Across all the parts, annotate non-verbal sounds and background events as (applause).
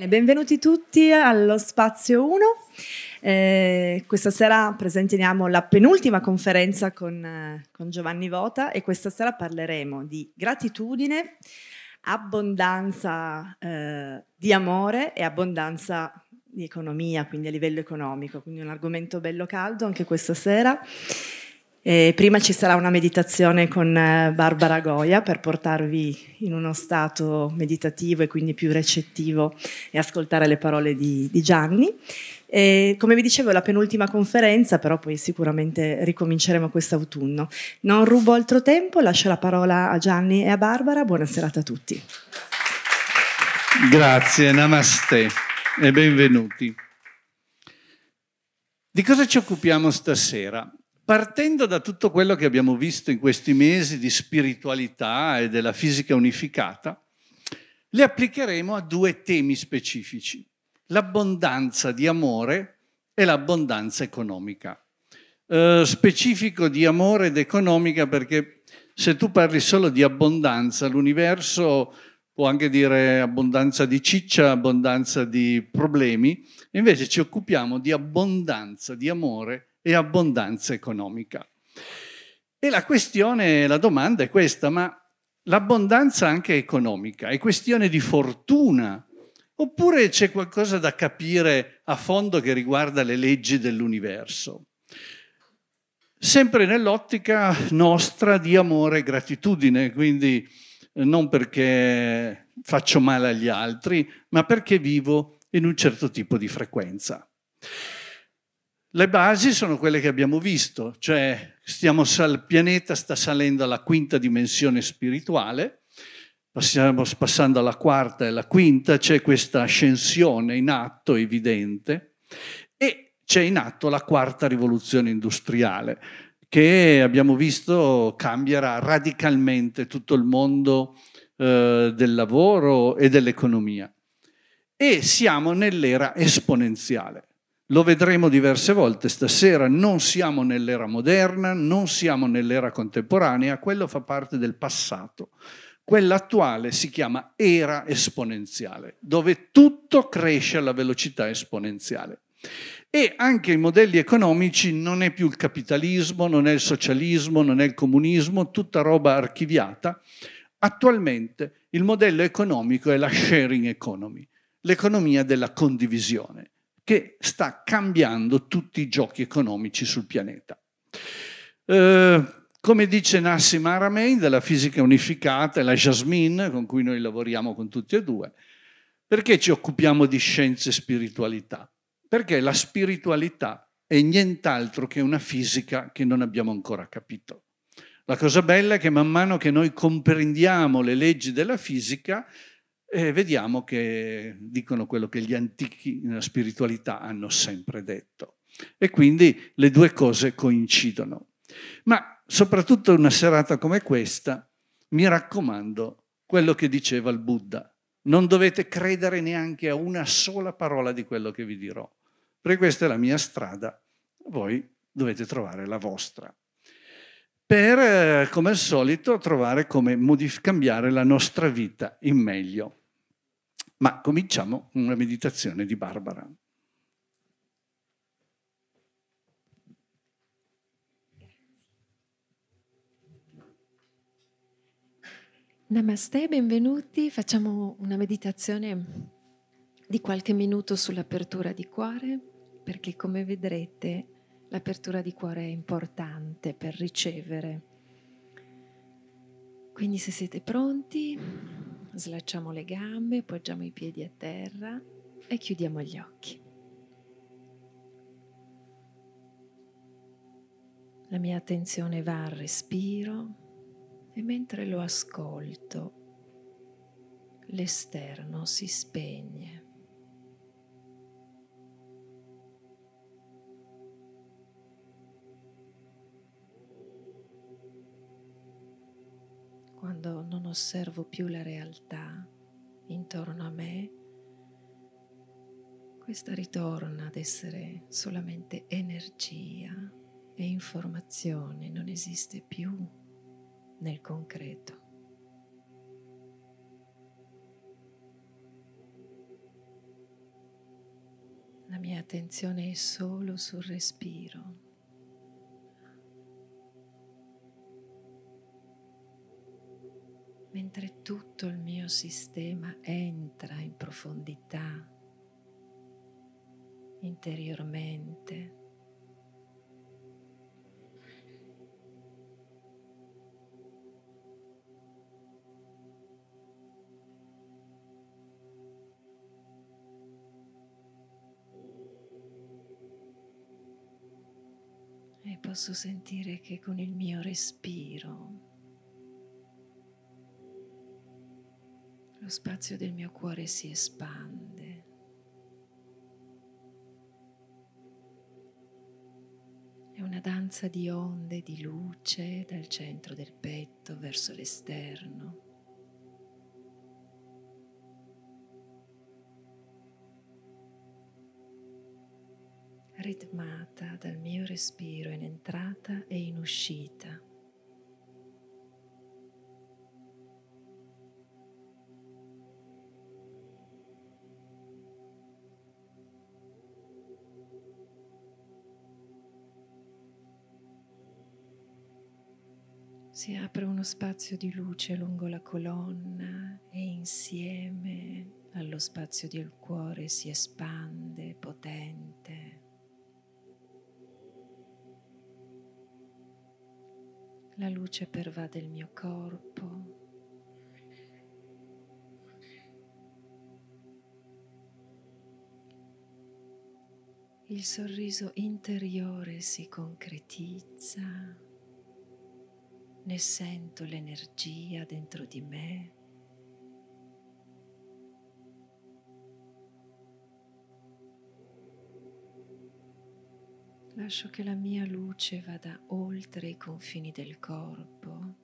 Bene, benvenuti tutti allo Spazio 1. Eh, questa sera presentiamo la penultima conferenza con, eh, con Giovanni Vota e questa sera parleremo di gratitudine, abbondanza eh, di amore e abbondanza di economia, quindi a livello economico, quindi un argomento bello caldo anche questa sera. E prima ci sarà una meditazione con eh, Barbara Goia per portarvi in uno stato meditativo e quindi più recettivo e ascoltare le parole di, di Gianni. E come vi dicevo, è la penultima conferenza, però poi sicuramente ricominceremo quest'autunno. Non rubo altro tempo, lascio la parola a Gianni e a Barbara. Buona serata a tutti. Grazie, namaste e benvenuti. Di cosa ci occupiamo stasera? Partendo da tutto quello che abbiamo visto in questi mesi di spiritualità e della fisica unificata, le applicheremo a due temi specifici, l'abbondanza di amore e l'abbondanza economica. Eh, specifico di amore ed economica perché se tu parli solo di abbondanza, l'universo può anche dire abbondanza di ciccia, abbondanza di problemi, invece ci occupiamo di abbondanza di amore e abbondanza economica. E la questione, la domanda è questa, ma l'abbondanza anche economica è questione di fortuna oppure c'è qualcosa da capire a fondo che riguarda le leggi dell'universo? Sempre nell'ottica nostra di amore e gratitudine, quindi eh, non perché faccio male agli altri, ma perché vivo in un certo tipo di frequenza. Le basi sono quelle che abbiamo visto, cioè stiamo il pianeta sta salendo alla quinta dimensione spirituale, passiamo, passando alla quarta e alla quinta, c'è questa ascensione in atto evidente e c'è in atto la quarta rivoluzione industriale che abbiamo visto cambierà radicalmente tutto il mondo eh, del lavoro e dell'economia. E siamo nell'era esponenziale. Lo vedremo diverse volte stasera, non siamo nell'era moderna, non siamo nell'era contemporanea, quello fa parte del passato. Quella attuale si chiama era esponenziale, dove tutto cresce alla velocità esponenziale. E anche i modelli economici non è più il capitalismo, non è il socialismo, non è il comunismo, tutta roba archiviata. Attualmente il modello economico è la sharing economy, l'economia della condivisione che sta cambiando tutti i giochi economici sul pianeta. Eh, come dice Nassim Aramein della fisica unificata e la Jasmine con cui noi lavoriamo con tutti e due, perché ci occupiamo di scienze e spiritualità? Perché la spiritualità è nient'altro che una fisica che non abbiamo ancora capito. La cosa bella è che man mano che noi comprendiamo le leggi della fisica, e vediamo che dicono quello che gli antichi nella spiritualità hanno sempre detto. E quindi le due cose coincidono. Ma soprattutto in una serata come questa, mi raccomando quello che diceva il Buddha. Non dovete credere neanche a una sola parola di quello che vi dirò, perché questa è la mia strada, voi dovete trovare la vostra. Per, eh, come al solito, trovare come modif- cambiare la nostra vita in meglio. Ma cominciamo con una meditazione di Barbara. Namaste, benvenuti. Facciamo una meditazione di qualche minuto sull'apertura di cuore, perché come vedrete l'apertura di cuore è importante per ricevere. Quindi se siete pronti, slacciamo le gambe, poggiamo i piedi a terra e chiudiamo gli occhi. La mia attenzione va al respiro e mentre lo ascolto l'esterno si spegne. quando non osservo più la realtà intorno a me, questa ritorna ad essere solamente energia e informazione, non esiste più nel concreto. La mia attenzione è solo sul respiro. mentre tutto il mio sistema entra in profondità interiormente. E posso sentire che con il mio respiro lo spazio del mio cuore si espande. È una danza di onde, di luce dal centro del petto verso l'esterno. ritmata dal mio respiro in entrata e in uscita. si apre uno spazio di luce lungo la colonna e insieme allo spazio del cuore si espande potente. La luce pervade il mio corpo. Il sorriso interiore si concretizza ne sento l'energia dentro di me. Lascio che la mia luce vada oltre i confini del corpo,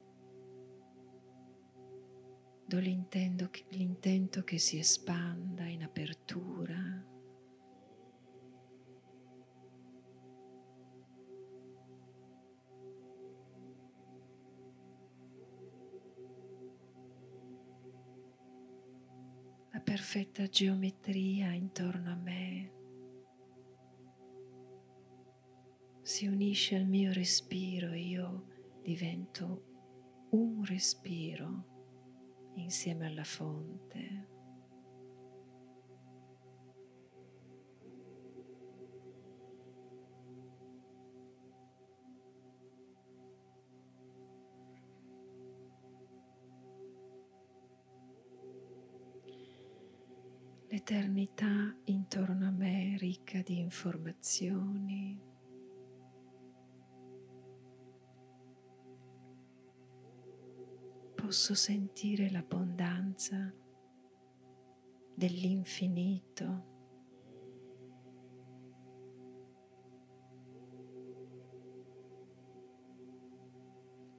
do l'intento che si espanda in apertura. perfetta geometria intorno a me si unisce al mio respiro, e io divento un respiro insieme alla fonte. l'eternità intorno a me è ricca di informazioni, posso sentire l'abbondanza dell'infinito.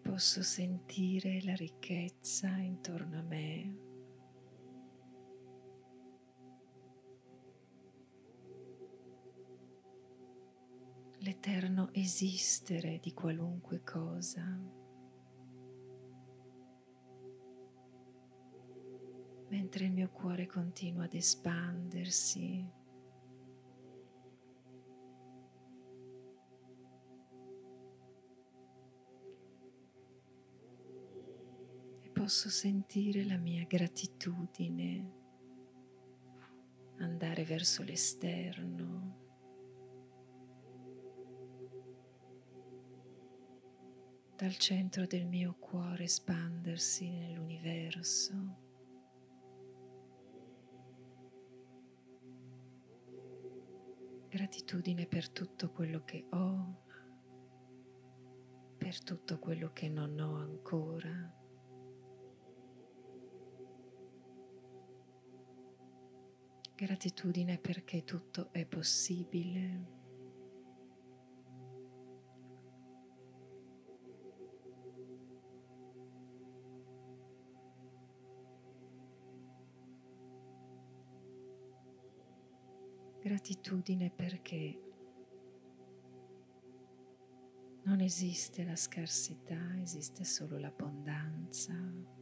Posso sentire la ricchezza intorno a me. l'eterno esistere di qualunque cosa. Mentre il mio cuore continua ad espandersi, e posso sentire la mia gratitudine andare verso l'esterno. dal centro del mio cuore espandersi nell'universo. Gratitudine per tutto quello che ho, per tutto quello che non ho ancora. Gratitudine perché tutto è possibile. gratitudine perché non esiste la scarsità, esiste solo l'abbondanza.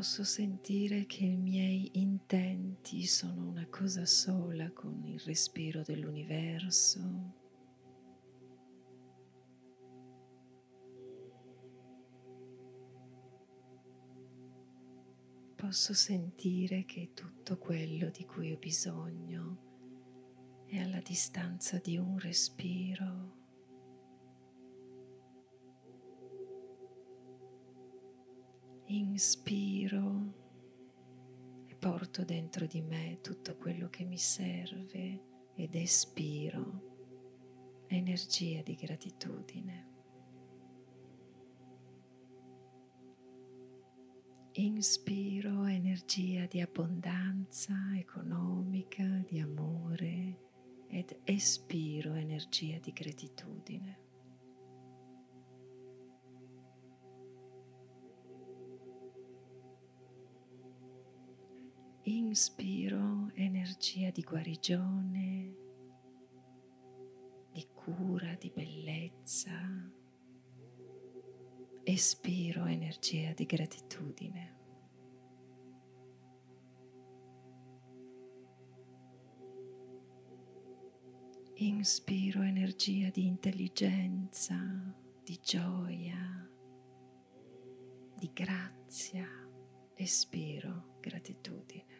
posso sentire che i miei intenti sono una cosa sola con il respiro dell'universo. Posso sentire che tutto quello di cui ho bisogno è alla distanza di un respiro. inspiro e porto dentro di me tutto quello che mi serve ed espiro energia di gratitudine. Inspiro energia di abbondanza economica, di amore ed espiro energia di gratitudine. inspiro energia di guarigione, di cura, di bellezza, espiro energia di gratitudine. Inspiro energia di intelligenza, di gioia, di grazia. Espiro gratitudine.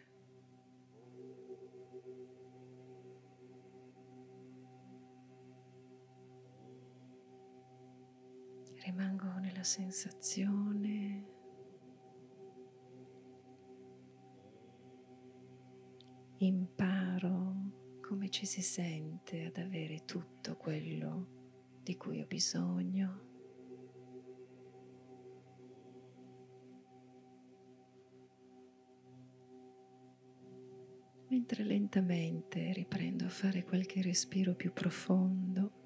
rimango nella sensazione imparo come ci si sente ad avere tutto quello di cui ho bisogno. Mentre lentamente riprendo a fare qualche respiro più profondo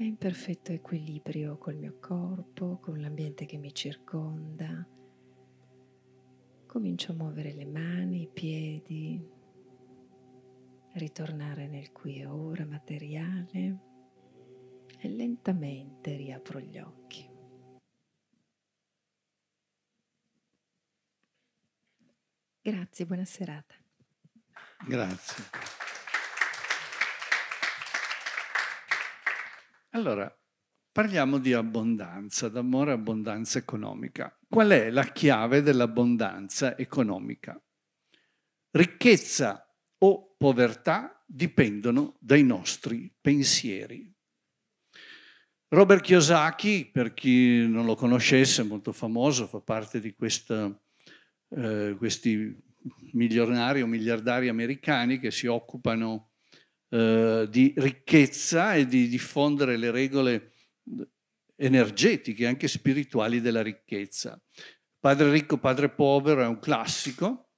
è in perfetto equilibrio col mio corpo, con l'ambiente che mi circonda. Comincio a muovere le mani, i piedi, ritornare nel qui e ora materiale e lentamente riapro gli occhi. Grazie, buona serata. Grazie. Allora, parliamo di abbondanza, d'amore abbondanza economica. Qual è la chiave dell'abbondanza economica? Ricchezza o povertà dipendono dai nostri pensieri. Robert Kiyosaki, per chi non lo conoscesse, è molto famoso, fa parte di questa, eh, questi milionari o miliardari americani che si occupano eh, di ricchezza e di diffondere le regole energetiche, anche spirituali della ricchezza. Padre ricco, padre povero è un classico.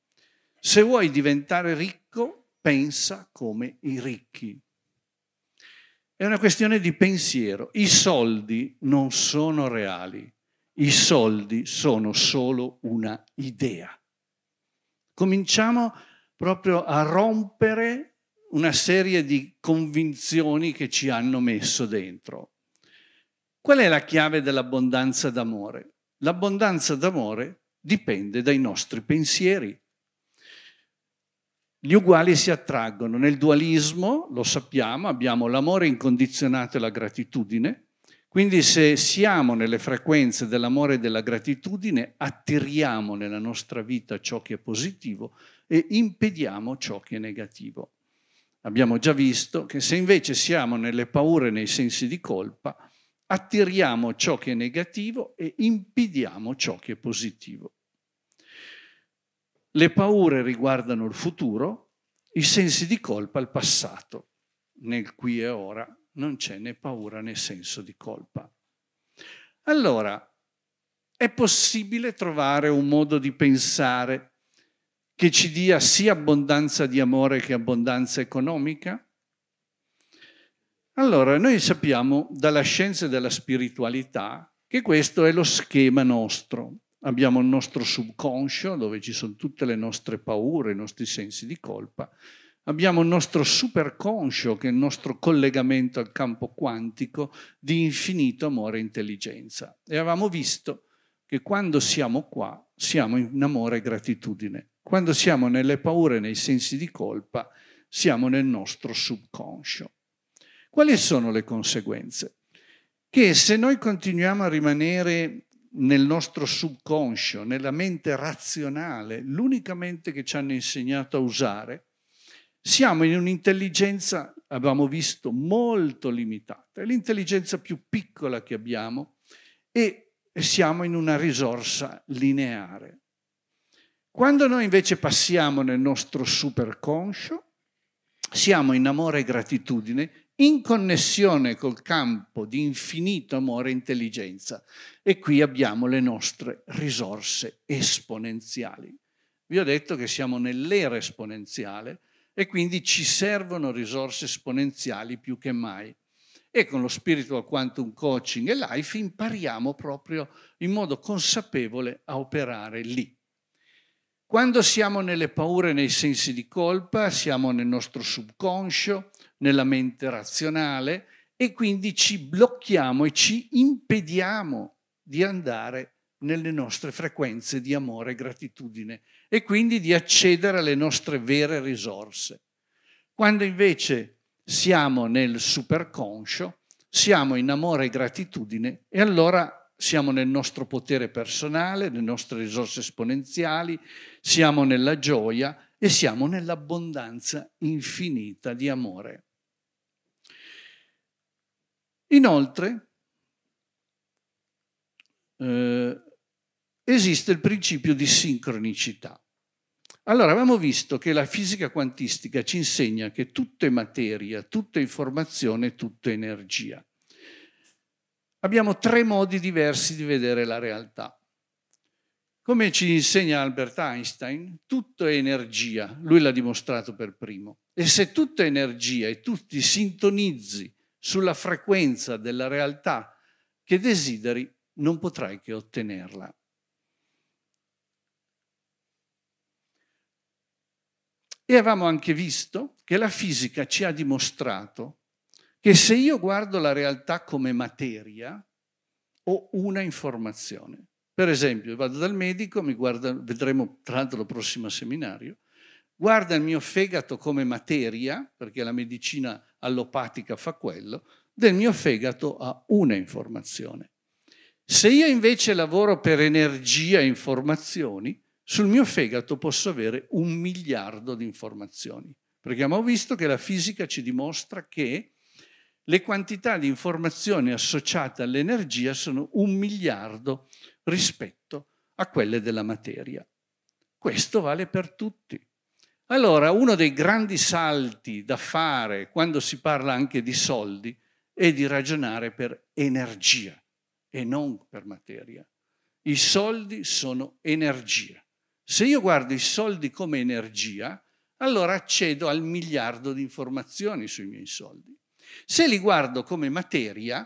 Se vuoi diventare ricco, pensa come i ricchi. È una questione di pensiero. I soldi non sono reali, i soldi sono solo una idea. Cominciamo proprio a rompere una serie di convinzioni che ci hanno messo dentro. Qual è la chiave dell'abbondanza d'amore? L'abbondanza d'amore dipende dai nostri pensieri. Gli uguali si attraggono. Nel dualismo, lo sappiamo, abbiamo l'amore incondizionato e la gratitudine. Quindi se siamo nelle frequenze dell'amore e della gratitudine, attiriamo nella nostra vita ciò che è positivo e impediamo ciò che è negativo abbiamo già visto che se invece siamo nelle paure, nei sensi di colpa, attiriamo ciò che è negativo e impidiamo ciò che è positivo. Le paure riguardano il futuro, i sensi di colpa il passato. Nel qui e ora non c'è né paura né senso di colpa. Allora, è possibile trovare un modo di pensare che ci dia sia abbondanza di amore che abbondanza economica? Allora, noi sappiamo dalla scienza e dalla spiritualità che questo è lo schema nostro. Abbiamo il nostro subconscio, dove ci sono tutte le nostre paure, i nostri sensi di colpa. Abbiamo il nostro superconscio, che è il nostro collegamento al campo quantico di infinito amore e intelligenza. E avevamo visto che quando siamo qua, siamo in amore e gratitudine. Quando siamo nelle paure, nei sensi di colpa, siamo nel nostro subconscio. Quali sono le conseguenze? Che se noi continuiamo a rimanere nel nostro subconscio, nella mente razionale, l'unica mente che ci hanno insegnato a usare, siamo in un'intelligenza, abbiamo visto, molto limitata. È l'intelligenza più piccola che abbiamo e siamo in una risorsa lineare. Quando noi invece passiamo nel nostro superconscio, siamo in amore e gratitudine, in connessione col campo di infinito amore e intelligenza. E qui abbiamo le nostre risorse esponenziali. Vi ho detto che siamo nell'era esponenziale e quindi ci servono risorse esponenziali più che mai. E con lo Spiritual Quantum Coaching e Life impariamo proprio in modo consapevole a operare lì. Quando siamo nelle paure, e nei sensi di colpa, siamo nel nostro subconscio, nella mente razionale e quindi ci blocchiamo e ci impediamo di andare nelle nostre frequenze di amore e gratitudine e quindi di accedere alle nostre vere risorse. Quando invece siamo nel superconscio, siamo in amore e gratitudine e allora siamo nel nostro potere personale, nelle nostre risorse esponenziali, siamo nella gioia e siamo nell'abbondanza infinita di amore. Inoltre, eh, esiste il principio di sincronicità. Allora, abbiamo visto che la fisica quantistica ci insegna che tutto è materia, tutto è informazione, tutto è energia abbiamo tre modi diversi di vedere la realtà. Come ci insegna Albert Einstein, tutto è energia, lui l'ha dimostrato per primo. E se tutto è energia e tu ti sintonizzi sulla frequenza della realtà che desideri, non potrai che ottenerla. E avevamo anche visto che la fisica ci ha dimostrato che se io guardo la realtà come materia, ho una informazione. Per esempio, vado dal medico, guarda, vedremo tra l'altro il prossimo seminario, guarda il mio fegato come materia, perché la medicina allopatica fa quello, del mio fegato ha una informazione. Se io invece lavoro per energia e informazioni, sul mio fegato posso avere un miliardo di informazioni, perché abbiamo visto che la fisica ci dimostra che le quantità di informazioni associate all'energia sono un miliardo rispetto a quelle della materia. Questo vale per tutti. Allora, uno dei grandi salti da fare quando si parla anche di soldi è di ragionare per energia e non per materia. I soldi sono energia. Se io guardo i soldi come energia, allora accedo al miliardo di informazioni sui miei soldi. Se li guardo come materia,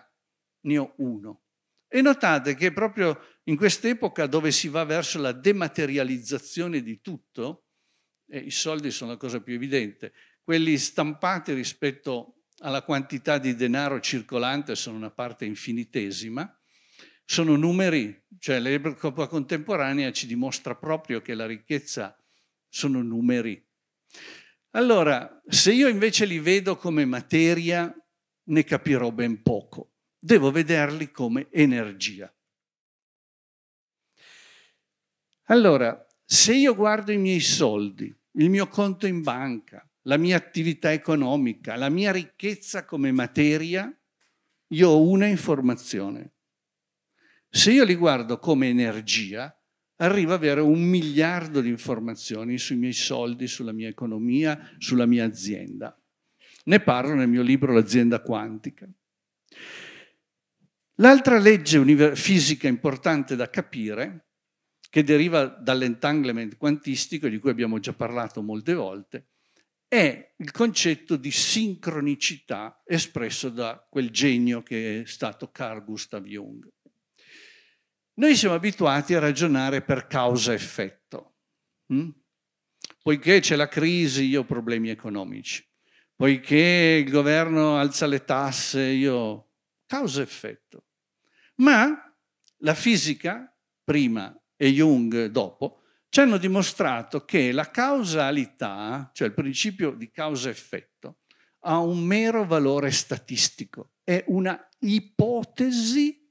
ne ho uno. E notate che proprio in quest'epoca dove si va verso la dematerializzazione di tutto, eh, i soldi sono la cosa più evidente, quelli stampati rispetto alla quantità di denaro circolante sono una parte infinitesima, sono numeri, cioè l'epoca contemporanea ci dimostra proprio che la ricchezza sono numeri. Allora, se io invece li vedo come materia, ne capirò ben poco. Devo vederli come energia. Allora, se io guardo i miei soldi, il mio conto in banca, la mia attività economica, la mia ricchezza come materia, io ho una informazione. Se io li guardo come energia, arriva ad avere un miliardo di informazioni sui miei soldi, sulla mia economia, sulla mia azienda. Ne parlo nel mio libro L'azienda quantica. L'altra legge fisica importante da capire, che deriva dall'entanglement quantistico, di cui abbiamo già parlato molte volte, è il concetto di sincronicità espresso da quel genio che è stato Carl Gustav Jung. Noi siamo abituati a ragionare per causa-effetto. Hm? Mm? Poiché c'è la crisi, io ho problemi economici. Poiché il governo alza le tasse, io causa-effetto. Ma la fisica, prima, e Jung dopo, ci hanno dimostrato che la causalità, cioè il principio di causa-effetto, ha un mero valore statistico, è una ipotesi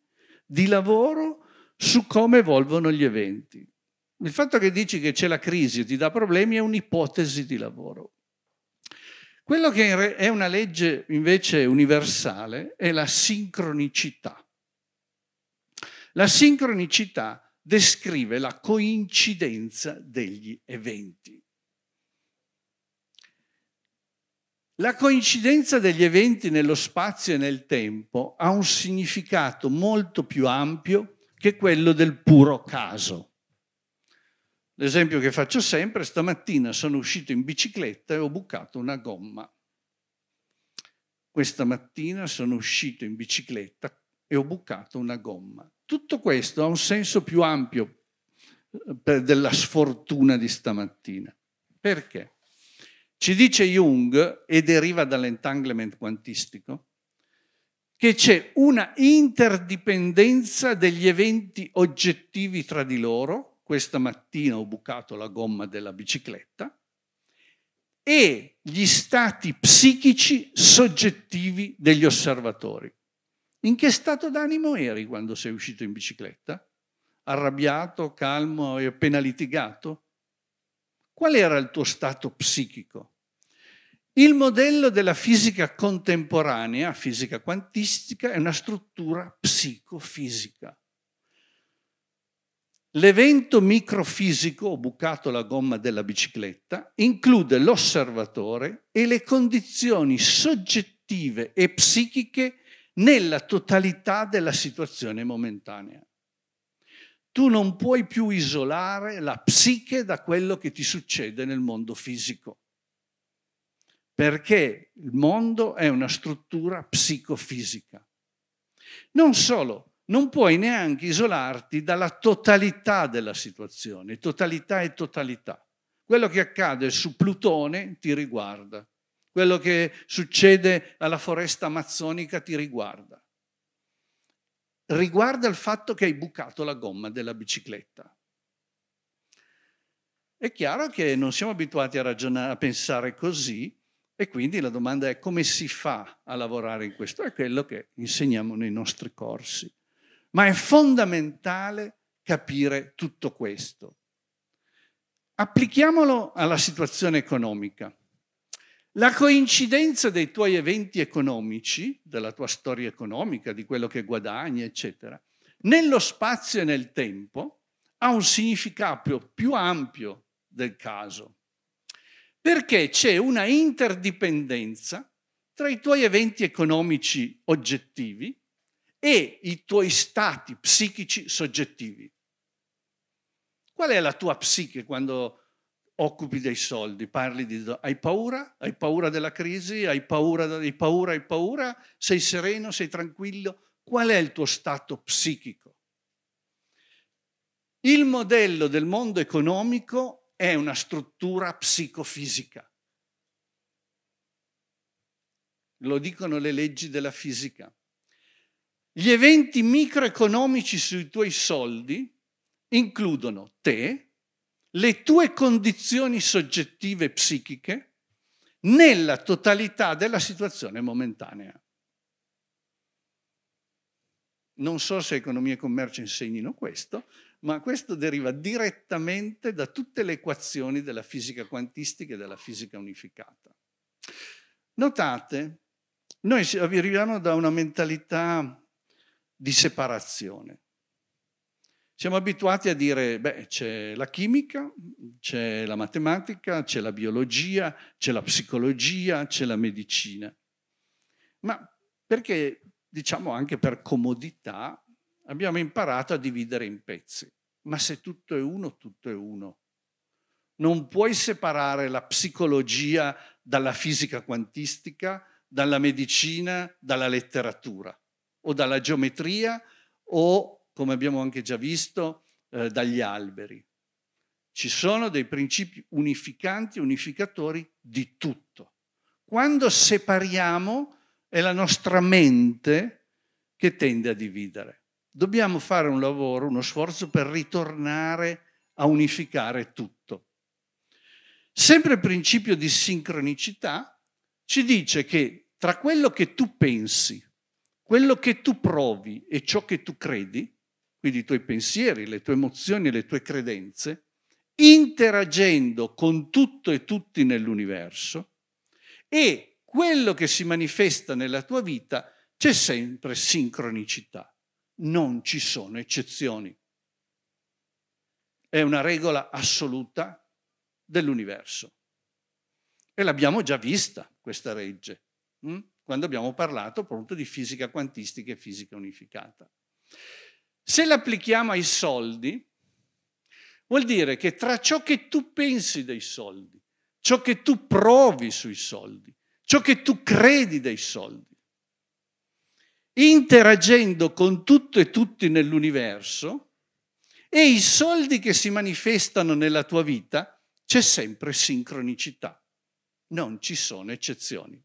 di lavoro su come evolvono gli eventi. Il fatto che dici che c'è la crisi e ti dà problemi è un'ipotesi di lavoro. Quello che è una legge invece universale è la sincronicità. La sincronicità descrive la coincidenza degli eventi. La coincidenza degli eventi nello spazio e nel tempo ha un significato molto più ampio che quello del puro caso. L'esempio che faccio sempre, stamattina sono uscito in bicicletta e ho bucato una gomma. Questa mattina sono uscito in bicicletta e ho bucato una gomma. Tutto questo ha un senso più ampio eh, della sfortuna di stamattina. Perché? Ci dice Jung, e deriva dall'entanglement quantistico, che c'è una interdipendenza degli eventi oggettivi tra di loro, questa mattina ho bucato la gomma della bicicletta, e gli stati psichici soggettivi degli osservatori. In che stato d'animo eri quando sei uscito in bicicletta? Arrabbiato, calmo, hai appena litigato? Qual era il tuo stato psichico? Il modello della fisica contemporanea, fisica quantistica, è una struttura psicofisica. L'evento microfisico, ho bucato la gomma della bicicletta, include l'osservatore e le condizioni soggettive e psichiche nella totalità della situazione momentanea. Tu non puoi più isolare la psiche da quello che ti succede nel mondo fisico perché il mondo è una struttura psicofisica. Non solo, non puoi neanche isolarti dalla totalità della situazione, totalità e totalità. Quello che accade su Plutone ti riguarda, quello che succede alla foresta amazzonica ti riguarda. Riguarda il fatto che hai bucato la gomma della bicicletta. È chiaro che non siamo abituati a, ragionare, a pensare così, e quindi la domanda è come si fa a lavorare in questo? È quello che insegniamo nei nostri corsi. Ma è fondamentale capire tutto questo. Applichiamolo alla situazione economica. La coincidenza dei tuoi eventi economici, della tua storia economica, di quello che guadagni, eccetera, nello spazio e nel tempo ha un significato più ampio del caso perché c'è una interdipendenza tra i tuoi eventi economici oggettivi e i tuoi stati psichici soggettivi. Qual è la tua psiche quando occupi dei soldi, parli di hai paura, hai paura della crisi, hai paura, hai paura, hai paura, sei sereno, sei tranquillo, qual è il tuo stato psichico? Il modello del mondo economico è una struttura psicofisica. Lo dicono le leggi della fisica. Gli eventi microeconomici sui tuoi soldi includono te, le tue condizioni soggettive psichiche, nella totalità della situazione momentanea. Non so se economia e commercio insegnino questo, ma questo deriva direttamente da tutte le equazioni della fisica quantistica e della fisica unificata. Notate, noi arriviamo da una mentalità di separazione. Siamo abituati a dire, beh, c'è la chimica, c'è la matematica, c'è la biologia, c'è la psicologia, c'è la medicina. Ma perché, diciamo anche per comodità, abbiamo imparato a dividere in pezzi ma se tutto è uno, tutto è uno. Non puoi separare la psicologia dalla fisica quantistica, dalla medicina, dalla letteratura o dalla geometria o, come abbiamo anche già visto, eh, dagli alberi. Ci sono dei principi unificanti, unificatori di tutto. Quando separiamo è la nostra mente che tende a dividere dobbiamo fare un lavoro, uno sforzo per ritornare a unificare tutto. Sempre il principio di sincronicità ci dice che tra quello che tu pensi, quello che tu provi e ciò che tu credi, quindi i tuoi pensieri, le tue emozioni, le tue credenze, interagendo con tutto e tutti nell'universo e quello che si manifesta nella tua vita, c'è sempre sincronicità non ci sono eccezioni. È una regola assoluta dell'universo. E l'abbiamo già vista questa legge, mm? quando abbiamo parlato appunto di fisica quantistica e fisica unificata. Se l'applichiamo ai soldi, vuol dire che tra ciò che tu pensi dei soldi, ciò che tu provi sui soldi, ciò che tu credi dei soldi, interagendo con tutto e tutti nell'universo e i soldi che si manifestano nella tua vita, c'è sempre sincronicità, non ci sono eccezioni.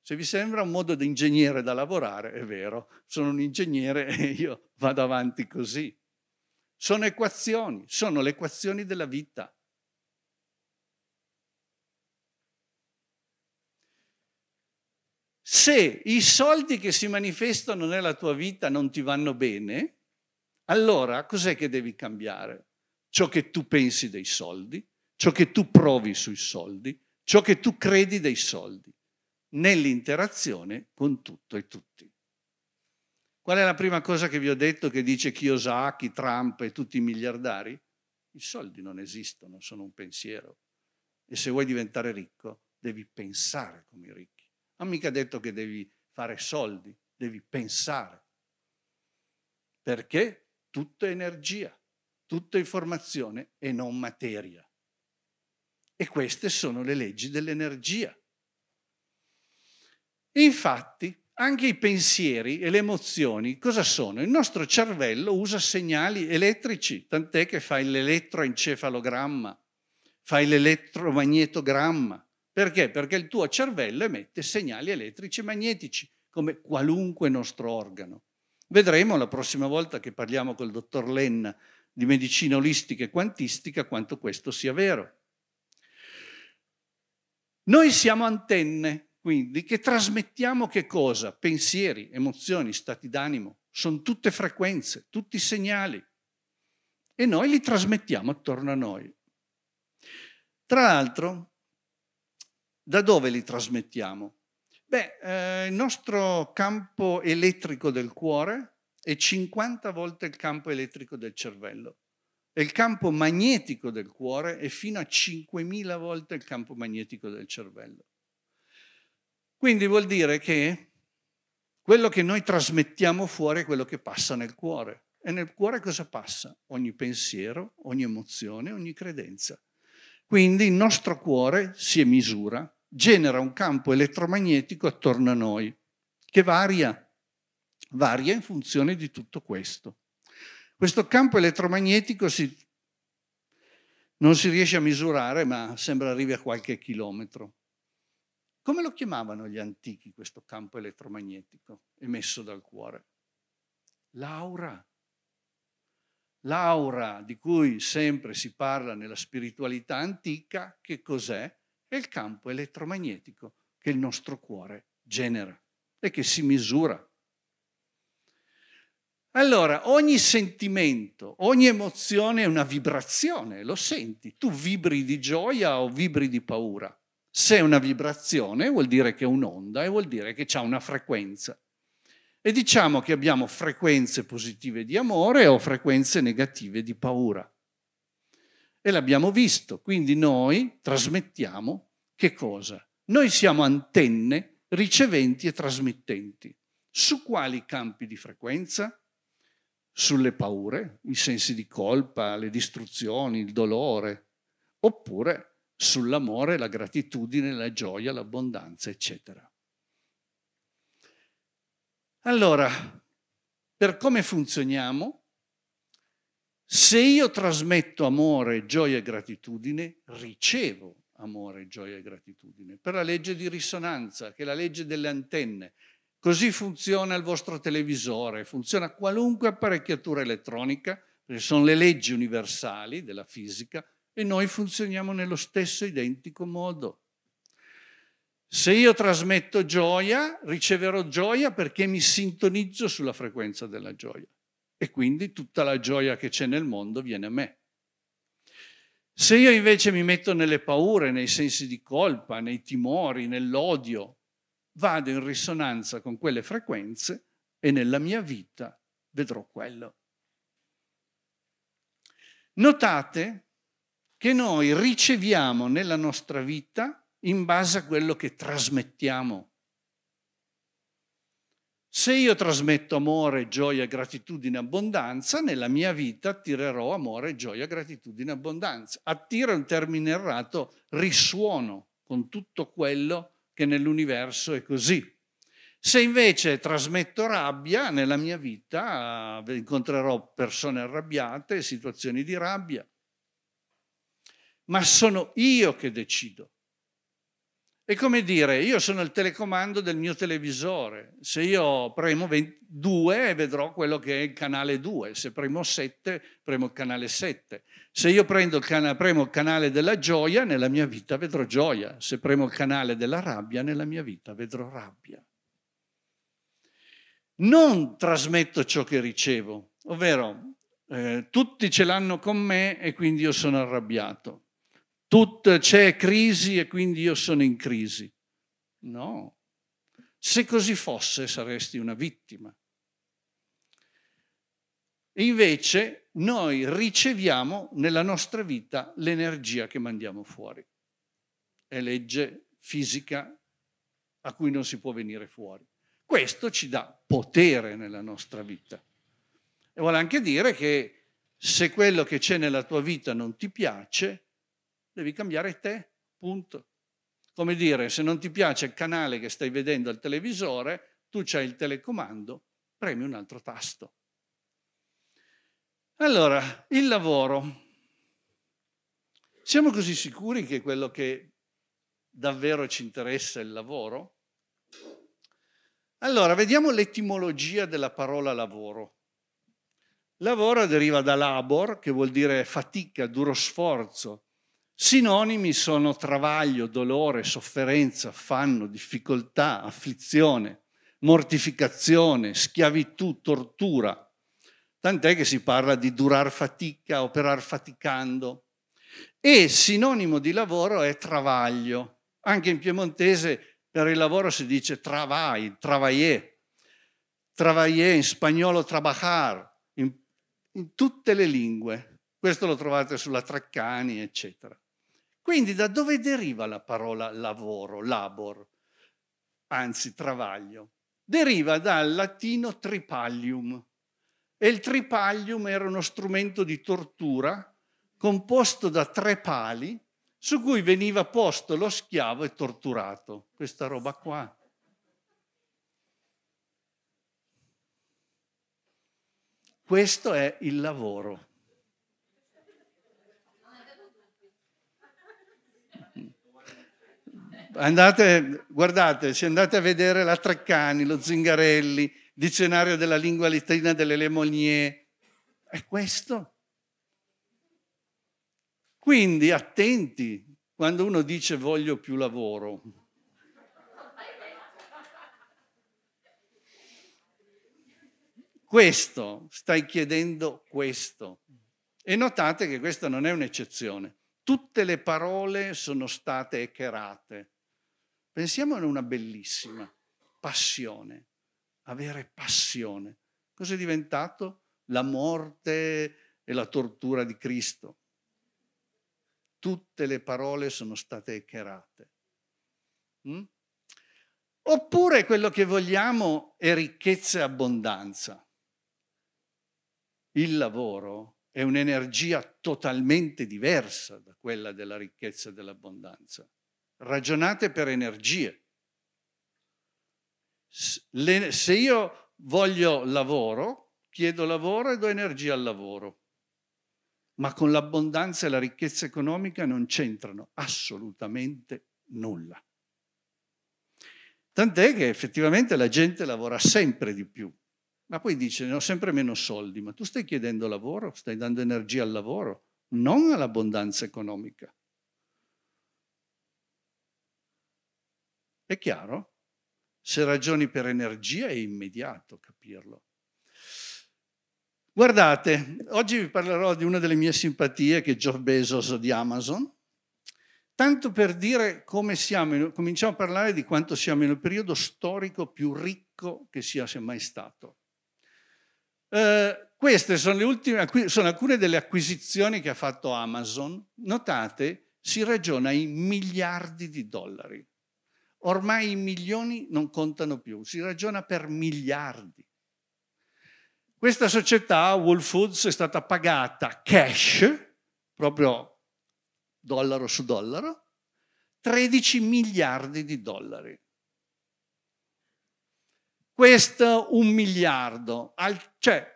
Se vi sembra un modo di ingegnere da lavorare, è vero, sono un ingegnere (laughs) e io vado avanti così. Sono equazioni, sono le equazioni della vita. Se i soldi che si manifestano nella tua vita non ti vanno bene, allora cos'è che devi cambiare? Ciò che tu pensi dei soldi, ciò che tu provi sui soldi, ciò che tu credi dei soldi, nell'interazione con tutto e tutti. Qual è la prima cosa che vi ho detto che dice Kiyosaki, Trump e tutti i miliardari? I soldi non esistono, sono un pensiero. E se vuoi diventare ricco, devi pensare come ricco. Ha mica detto che devi fare soldi, devi pensare. Perché tutto è energia, tutto è informazione e non materia. E queste sono le leggi dell'energia. Infatti, anche i pensieri e le emozioni cosa sono? Il nostro cervello usa segnali elettrici, tant'è che fai l'elettroencefalogramma, fai l'elettromagnetogramma, perché? Perché il tuo cervello emette segnali elettrici e magnetici, come qualunque nostro organo. Vedremo la prossima volta che parliamo col dottor Lenna di medicina olistica e quantistica quanto questo sia vero. Noi siamo antenne, quindi, che trasmettiamo che cosa? Pensieri, emozioni, stati d'animo, sono tutte frequenze, tutti segnali. E noi li trasmettiamo attorno a noi. Tra l'altro, da dove li trasmettiamo? Beh, eh, il nostro campo elettrico del cuore è 50 volte il campo elettrico del cervello e il campo magnetico del cuore è fino a 5.000 volte il campo magnetico del cervello. Quindi vuol dire che quello che noi trasmettiamo fuori è quello che passa nel cuore. E nel cuore cosa passa? Ogni pensiero, ogni emozione, ogni credenza. Quindi il nostro cuore si misura genera un campo elettromagnetico attorno a noi, che varia, varia in funzione di tutto questo. Questo campo elettromagnetico si, non si riesce a misurare, ma sembra arrivi a qualche chilometro. Come lo chiamavano gli antichi questo campo elettromagnetico emesso dal cuore? L'aura. L'aura di cui sempre si parla nella spiritualità antica, che cos'è? è il campo elettromagnetico che il nostro cuore genera e che si misura. Allora, ogni sentimento, ogni emozione è una vibrazione, lo senti, tu vibri di gioia o vibri di paura. Se è una vibrazione vuol dire che è un'onda e vuol dire che c'è una frequenza. E diciamo che abbiamo frequenze positive di amore o frequenze negative di paura. E l'abbiamo visto, quindi noi trasmettiamo che cosa? Noi siamo antenne riceventi e trasmittenti. Su quali campi di frequenza? Sulle paure, i sensi di colpa, le distruzioni, il dolore, oppure sull'amore, la gratitudine, la gioia, l'abbondanza, eccetera. Allora, per come funzioniamo, se io trasmetto amore, gioia e gratitudine, ricevo amore, gioia e gratitudine, per la legge di risonanza, che è la legge delle antenne. Così funziona il vostro televisore, funziona qualunque apparecchiatura elettronica, perché sono le leggi universali della fisica e noi funzioniamo nello stesso identico modo. Se io trasmetto gioia, riceverò gioia perché mi sintonizzo sulla frequenza della gioia e quindi tutta la gioia che c'è nel mondo viene a me. Se io invece mi metto nelle paure, nei sensi di colpa, nei timori, nell'odio, vado in risonanza con quelle frequenze e nella mia vita vedrò quello. Notate che noi riceviamo nella nostra vita in base a quello che trasmettiamo. Se io trasmetto amore, gioia, gratitudine, abbondanza, nella mia vita attirerò amore, gioia, gratitudine, abbondanza. Attiro un termine errato, risuono con tutto quello che nell'universo è così. Se invece trasmetto rabbia, nella mia vita eh, incontrerò persone arrabbiate, situazioni di rabbia. Ma sono io che decido. È come dire, io sono il telecomando del mio televisore, se io premo 2 vedrò quello che è il canale 2, se premo 7 premo il canale 7, se io prendo il can- premo il canale della gioia nella mia vita vedrò gioia, se premo il canale della rabbia nella mia vita vedrò rabbia. Non trasmetto ciò che ricevo, ovvero eh, tutti ce l'hanno con me e quindi io sono arrabbiato tut, c'è crisi e quindi io sono in crisi. No, se così fosse saresti una vittima. invece noi riceviamo nella nostra vita l'energia che mandiamo fuori. È legge fisica a cui non si può venire fuori. Questo ci dà potere nella nostra vita. E vuole anche dire che se quello che c'è nella tua vita non ti piace, devi cambiare te, punto. Come dire, se non ti piace il canale che stai vedendo al televisore, tu c'hai il telecomando, premi un altro tasto. Allora, il lavoro. Siamo così sicuri che quello che davvero ci interessa è il lavoro? Allora, vediamo l'etimologia della parola lavoro. Lavoro deriva da labor, che vuol dire fatica, duro sforzo, Sinonimi sono travaglio, dolore, sofferenza, affanno, difficoltà, afflizione, mortificazione, schiavitù, tortura. Tant'è che si parla di durar fatica, operar faticando. E sinonimo di lavoro è travaglio. Anche in piemontese per il lavoro si dice travai, travaillé. Travaillé in spagnolo trabajar, in, in tutte le lingue. Questo lo trovate sulla Treccani, eccetera. Quindi da dove deriva la parola lavoro, labor, anzi travaglio? Deriva dal latino tripallium e il tripallium era uno strumento di tortura composto da tre pali su cui veniva posto lo schiavo e torturato. Questa roba qua. Questo è il lavoro. Andate, guardate, se andate a vedere la Treccani, lo Zingarelli, dizionario della lingua latina delle Lemonnier, è questo. Quindi attenti quando uno dice voglio più lavoro. Questo, stai chiedendo questo. E notate che questa non è un'eccezione. Tutte le parole sono state echerate Pensiamo a una bellissima passione, avere passione. Cos'è diventato? La morte e la tortura di Cristo. Tutte le parole sono state echerate. Mm? Oppure quello che vogliamo è ricchezza e abbondanza. Il lavoro è un'energia totalmente diversa da quella della ricchezza e dell'abbondanza ragionate per energie. Se io voglio lavoro, chiedo lavoro e do energia al lavoro, ma con l'abbondanza e la ricchezza economica non c'entrano assolutamente nulla. Tant'è che effettivamente la gente lavora sempre di più, ma poi dice ne ho sempre meno soldi, ma tu stai chiedendo lavoro, stai dando energia al lavoro, non all'abbondanza economica. È chiaro? Se ragioni per energia è immediato capirlo. Guardate, oggi vi parlerò di una delle mie simpatie che è George Bezos di Amazon, tanto per dire come siamo, cominciamo a parlare di quanto siamo nel periodo storico più ricco che sia mai stato. Eh, queste sono, ultime, sono alcune delle acquisizioni che ha fatto Amazon. Notate, si ragiona in miliardi di dollari. Ormai i milioni non contano più, si ragiona per miliardi. Questa società, Whole Foods, è stata pagata cash, proprio dollaro su dollaro, 13 miliardi di dollari. Questo un miliardo, cioè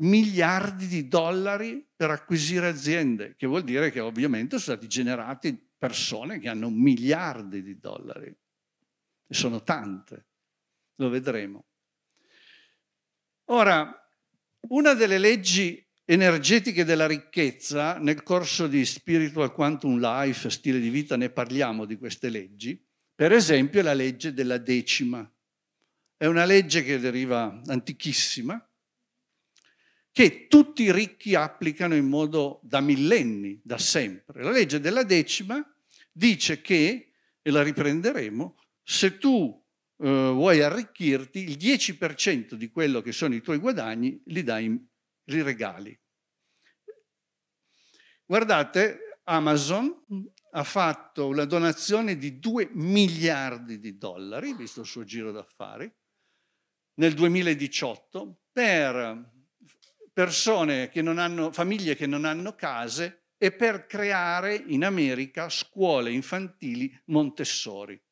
miliardi di dollari per acquisire aziende, che vuol dire che ovviamente sono stati generati persone che hanno miliardi di dollari. E sono tante, lo vedremo. Ora, una delle leggi energetiche della ricchezza, nel corso di Spiritual Quantum Life, stile di vita, ne parliamo di queste leggi, per esempio la legge della decima. È una legge che deriva antichissima, che tutti i ricchi applicano in modo da millenni, da sempre. La legge della decima dice che, e la riprenderemo, se tu eh, vuoi arricchirti, il 10% di quello che sono i tuoi guadagni li, dai, li regali. Guardate, Amazon ha fatto una donazione di 2 miliardi di dollari, visto il suo giro d'affari, nel 2018, per persone che non hanno, famiglie che non hanno case e per creare in America scuole infantili Montessori.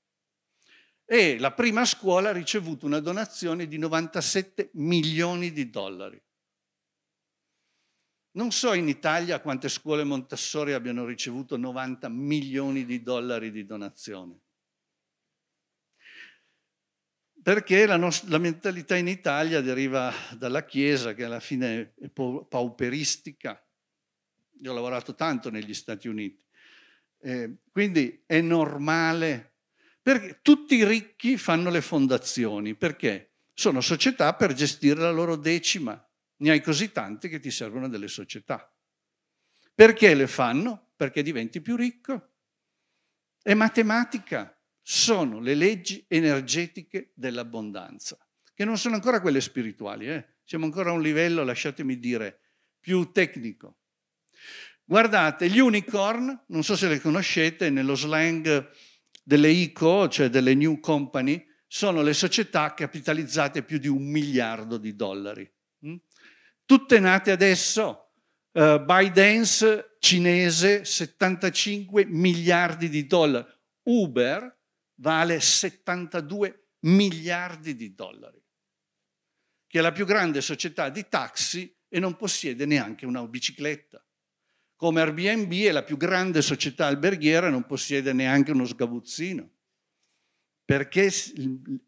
E la prima scuola ha ricevuto una donazione di 97 milioni di dollari. Non so in Italia quante scuole Montessori abbiano ricevuto 90 milioni di dollari di donazione perché la, nostra, la, mentalità in Italia deriva dalla Chiesa, che alla fine è pauperistica. Io ho lavorato tanto negli Stati Uniti. Eh, quindi è normale. Perché tutti i ricchi fanno le fondazioni, perché sono società per gestire la loro decima. Ne hai così tante che ti servono delle società. Perché le fanno? Perché diventi più ricco. È matematica sono le leggi energetiche dell'abbondanza, che non sono ancora quelle spirituali, eh? siamo ancora a un livello, lasciatemi dire, più tecnico. Guardate, gli unicorn, non so se le conoscete, nello slang delle ICO, cioè delle new company, sono le società capitalizzate più di un miliardo di dollari. Mm? Tutte nate adesso, uh, ByteDance cinese 75 miliardi di dollari, Uber vale 72 miliardi di dollari, che è la più grande società di taxi e non possiede neanche una bicicletta. Come Airbnb è la più grande società alberghiera e non possiede neanche uno sgabuzzino. Perché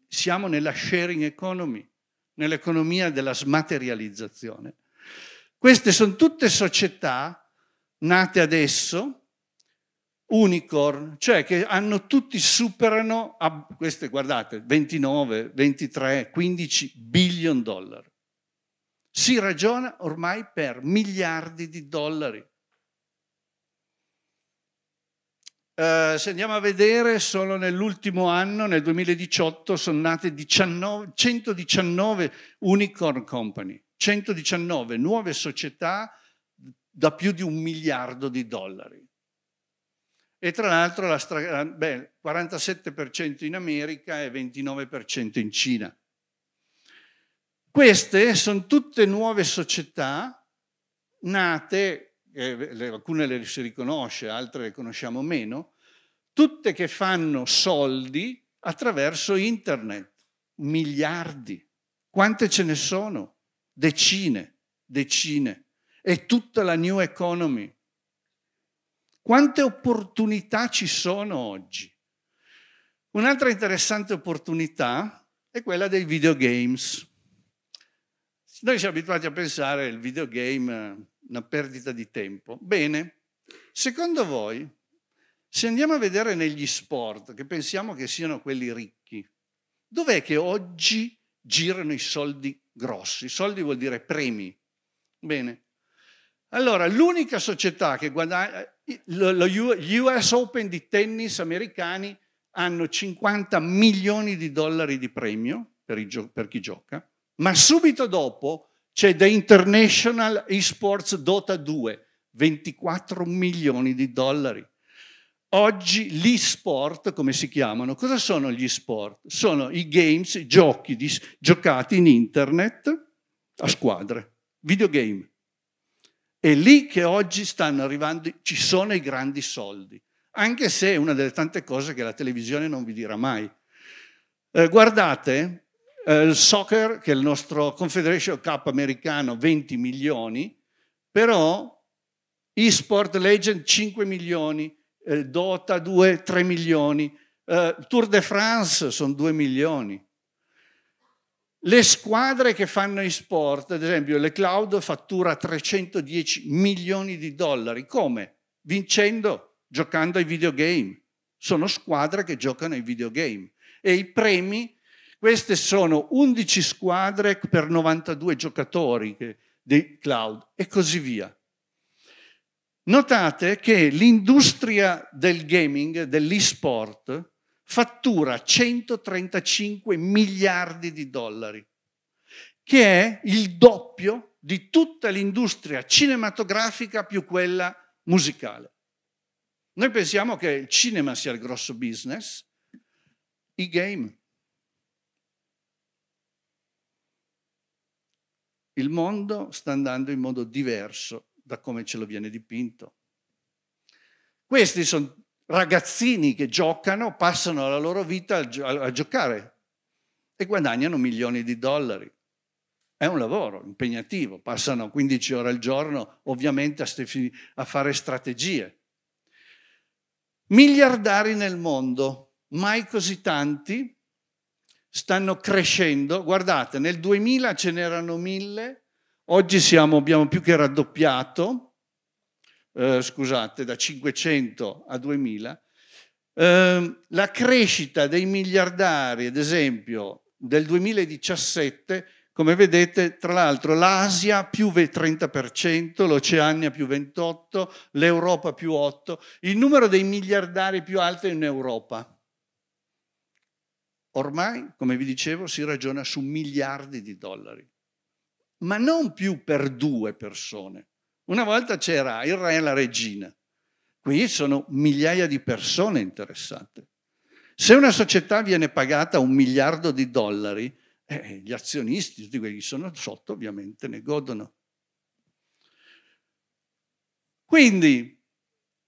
siamo nella sharing economy, nell'economia della smaterializzazione. Queste sono tutte società nate adesso unicorn, cioè che hanno, tutti superano, a, queste guardate, 29, 23, 15 billion dollari. Si ragiona ormai per miliardi di dollari. Uh, se andiamo a vedere, solo nell'ultimo anno, nel 2018, sono nate 19, 119 unicorn company, 119 nuove società da più di un miliardo di dollari. E tra l'altro il la beh, 47% in America e 29% in Cina. Queste sono tutte nuove società nate, eh, alcune le si riconosce, altre le conosciamo meno, tutte che fanno soldi attraverso internet, miliardi. Quante ce ne sono? Decine, decine. È tutta la new economy. Quante opportunità ci sono oggi? Un'altra interessante opportunità è quella dei videogames. Noi siamo abituati a pensare al videogame eh, una perdita di tempo. Bene, secondo voi, se andiamo a vedere negli sport, che pensiamo che siano quelli ricchi, dov'è che oggi girano i soldi grossi? I soldi vuol dire premi. Bene, allora, l'unica società che guadagna, gli US Open di tennis americani hanno 50 milioni di dollari di premio per, gio- per chi gioca, ma subito dopo c'è The International Esports Dota 2, 24 milioni di dollari. Oggi gli sport, come si chiamano? Cosa sono gli sport? Sono i games, i giochi di, giocati in internet a squadre, videogame. È lì che oggi stanno arrivando, ci sono i grandi soldi, anche se è una delle tante cose che la televisione non vi dirà mai. Eh, guardate eh, il soccer, che è il nostro Confederation Cup americano, 20 milioni, però eSport Legend 5 milioni, eh, Dota 2 3 milioni, eh, Tour de France sono 2 milioni. Le squadre che fanno in sport, ad esempio le Cloud fattura 310 milioni di dollari, come? Vincendo, giocando ai videogame. Sono squadre che giocano ai videogame. E i premi, queste sono 11 squadre per 92 giocatori di Cloud e così via. Notate che l'industria del gaming, dell'e-sport, fattura 135 miliardi di dollari, che è il doppio di tutta l'industria cinematografica più quella musicale. Noi pensiamo che il cinema sia il grosso business, i game. Il mondo sta andando in modo diverso da come ce lo viene dipinto. Questi sono ragazzini che giocano passano la loro vita a, gio- a giocare e guadagnano milioni di dollari. È un lavoro impegnativo, passano 15 ore al giorno ovviamente a, stif- a fare strategie. Miliardari nel mondo, mai così tanti, stanno crescendo. Guardate, nel 2000 ce n'erano mille, oggi siamo, abbiamo più che raddoppiato eh, scusate, da 500 a 2000, eh, la crescita dei miliardari, ad esempio, del 2017, come vedete, tra l'altro l'Asia più 30%, l'Oceania più 28%, l'Europa più 8%, il numero dei miliardari più alto è in Europa. Ormai, come vi dicevo, si ragiona su miliardi di dollari, ma non più per due persone, una volta c'era il re e la regina, qui sono migliaia di persone interessate. Se una società viene pagata un miliardo di dollari, eh, gli azionisti, tutti quelli che sono sotto, ovviamente ne godono. Quindi,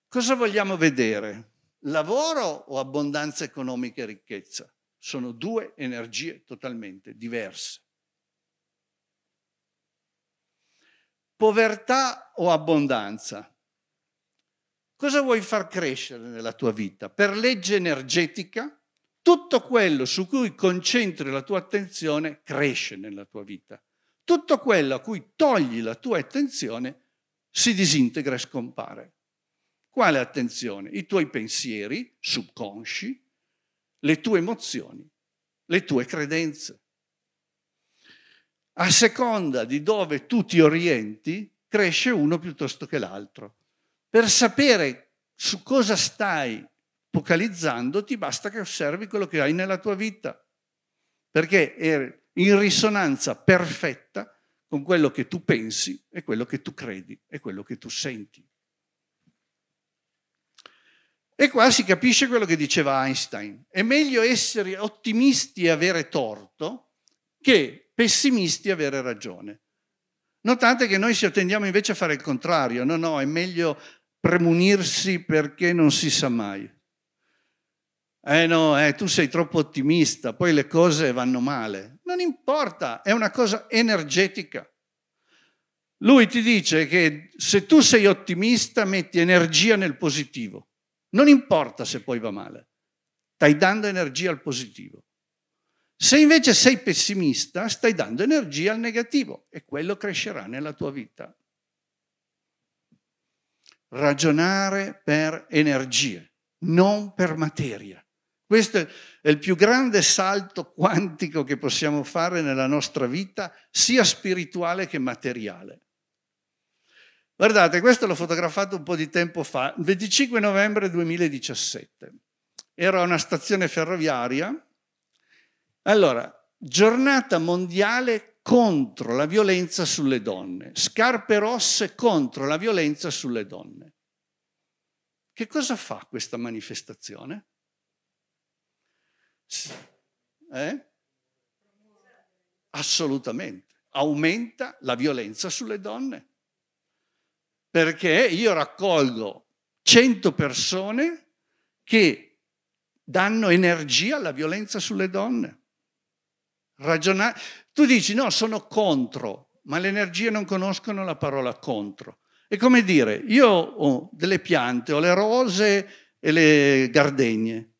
cosa vogliamo vedere? Lavoro o abbondanza economica e ricchezza? Sono due energie totalmente diverse. povertà o abbondanza? Cosa vuoi far crescere nella tua vita? Per legge energetica, tutto quello su cui concentri la tua attenzione cresce nella tua vita. Tutto quello a cui togli la tua attenzione si disintegra e scompare. Quale attenzione? I tuoi pensieri subconsci, le tue emozioni, le tue credenze a seconda di dove tu ti orienti, cresce uno piuttosto che l'altro. Per sapere su cosa stai focalizzando, ti basta che osservi quello che hai nella tua vita, perché è in risonanza perfetta con quello che tu pensi e quello che tu credi e quello che tu senti. E qua si capisce quello che diceva Einstein. È meglio essere ottimisti e avere torto che pessimisti avere ragione. Notate che noi ci attendiamo invece a fare il contrario, no, no, è meglio premunirsi perché non si sa mai. Eh no, eh, tu sei troppo ottimista, poi le cose vanno male. Non importa, è una cosa energetica. Lui ti dice che se tu sei ottimista metti energia nel positivo. Non importa se poi va male, stai dando energia al positivo. Se invece sei pessimista, stai dando energia al negativo e quello crescerà nella tua vita. Ragionare per energie, non per materia. Questo è il più grande salto quantico che possiamo fare nella nostra vita, sia spirituale che materiale. Guardate, questo l'ho fotografato un po' di tempo fa, 25 novembre 2017. Era una stazione ferroviaria allora, giornata mondiale contro la violenza sulle donne, scarpe rosse contro la violenza sulle donne. Che cosa fa questa manifestazione? Eh? Assolutamente, aumenta la violenza sulle donne. Perché io raccolgo 100 persone che danno energia alla violenza sulle donne ragionare. Tu dici no, sono contro, ma le energie non conoscono la parola contro. È come dire, io ho delle piante, ho le rose e le gardenie,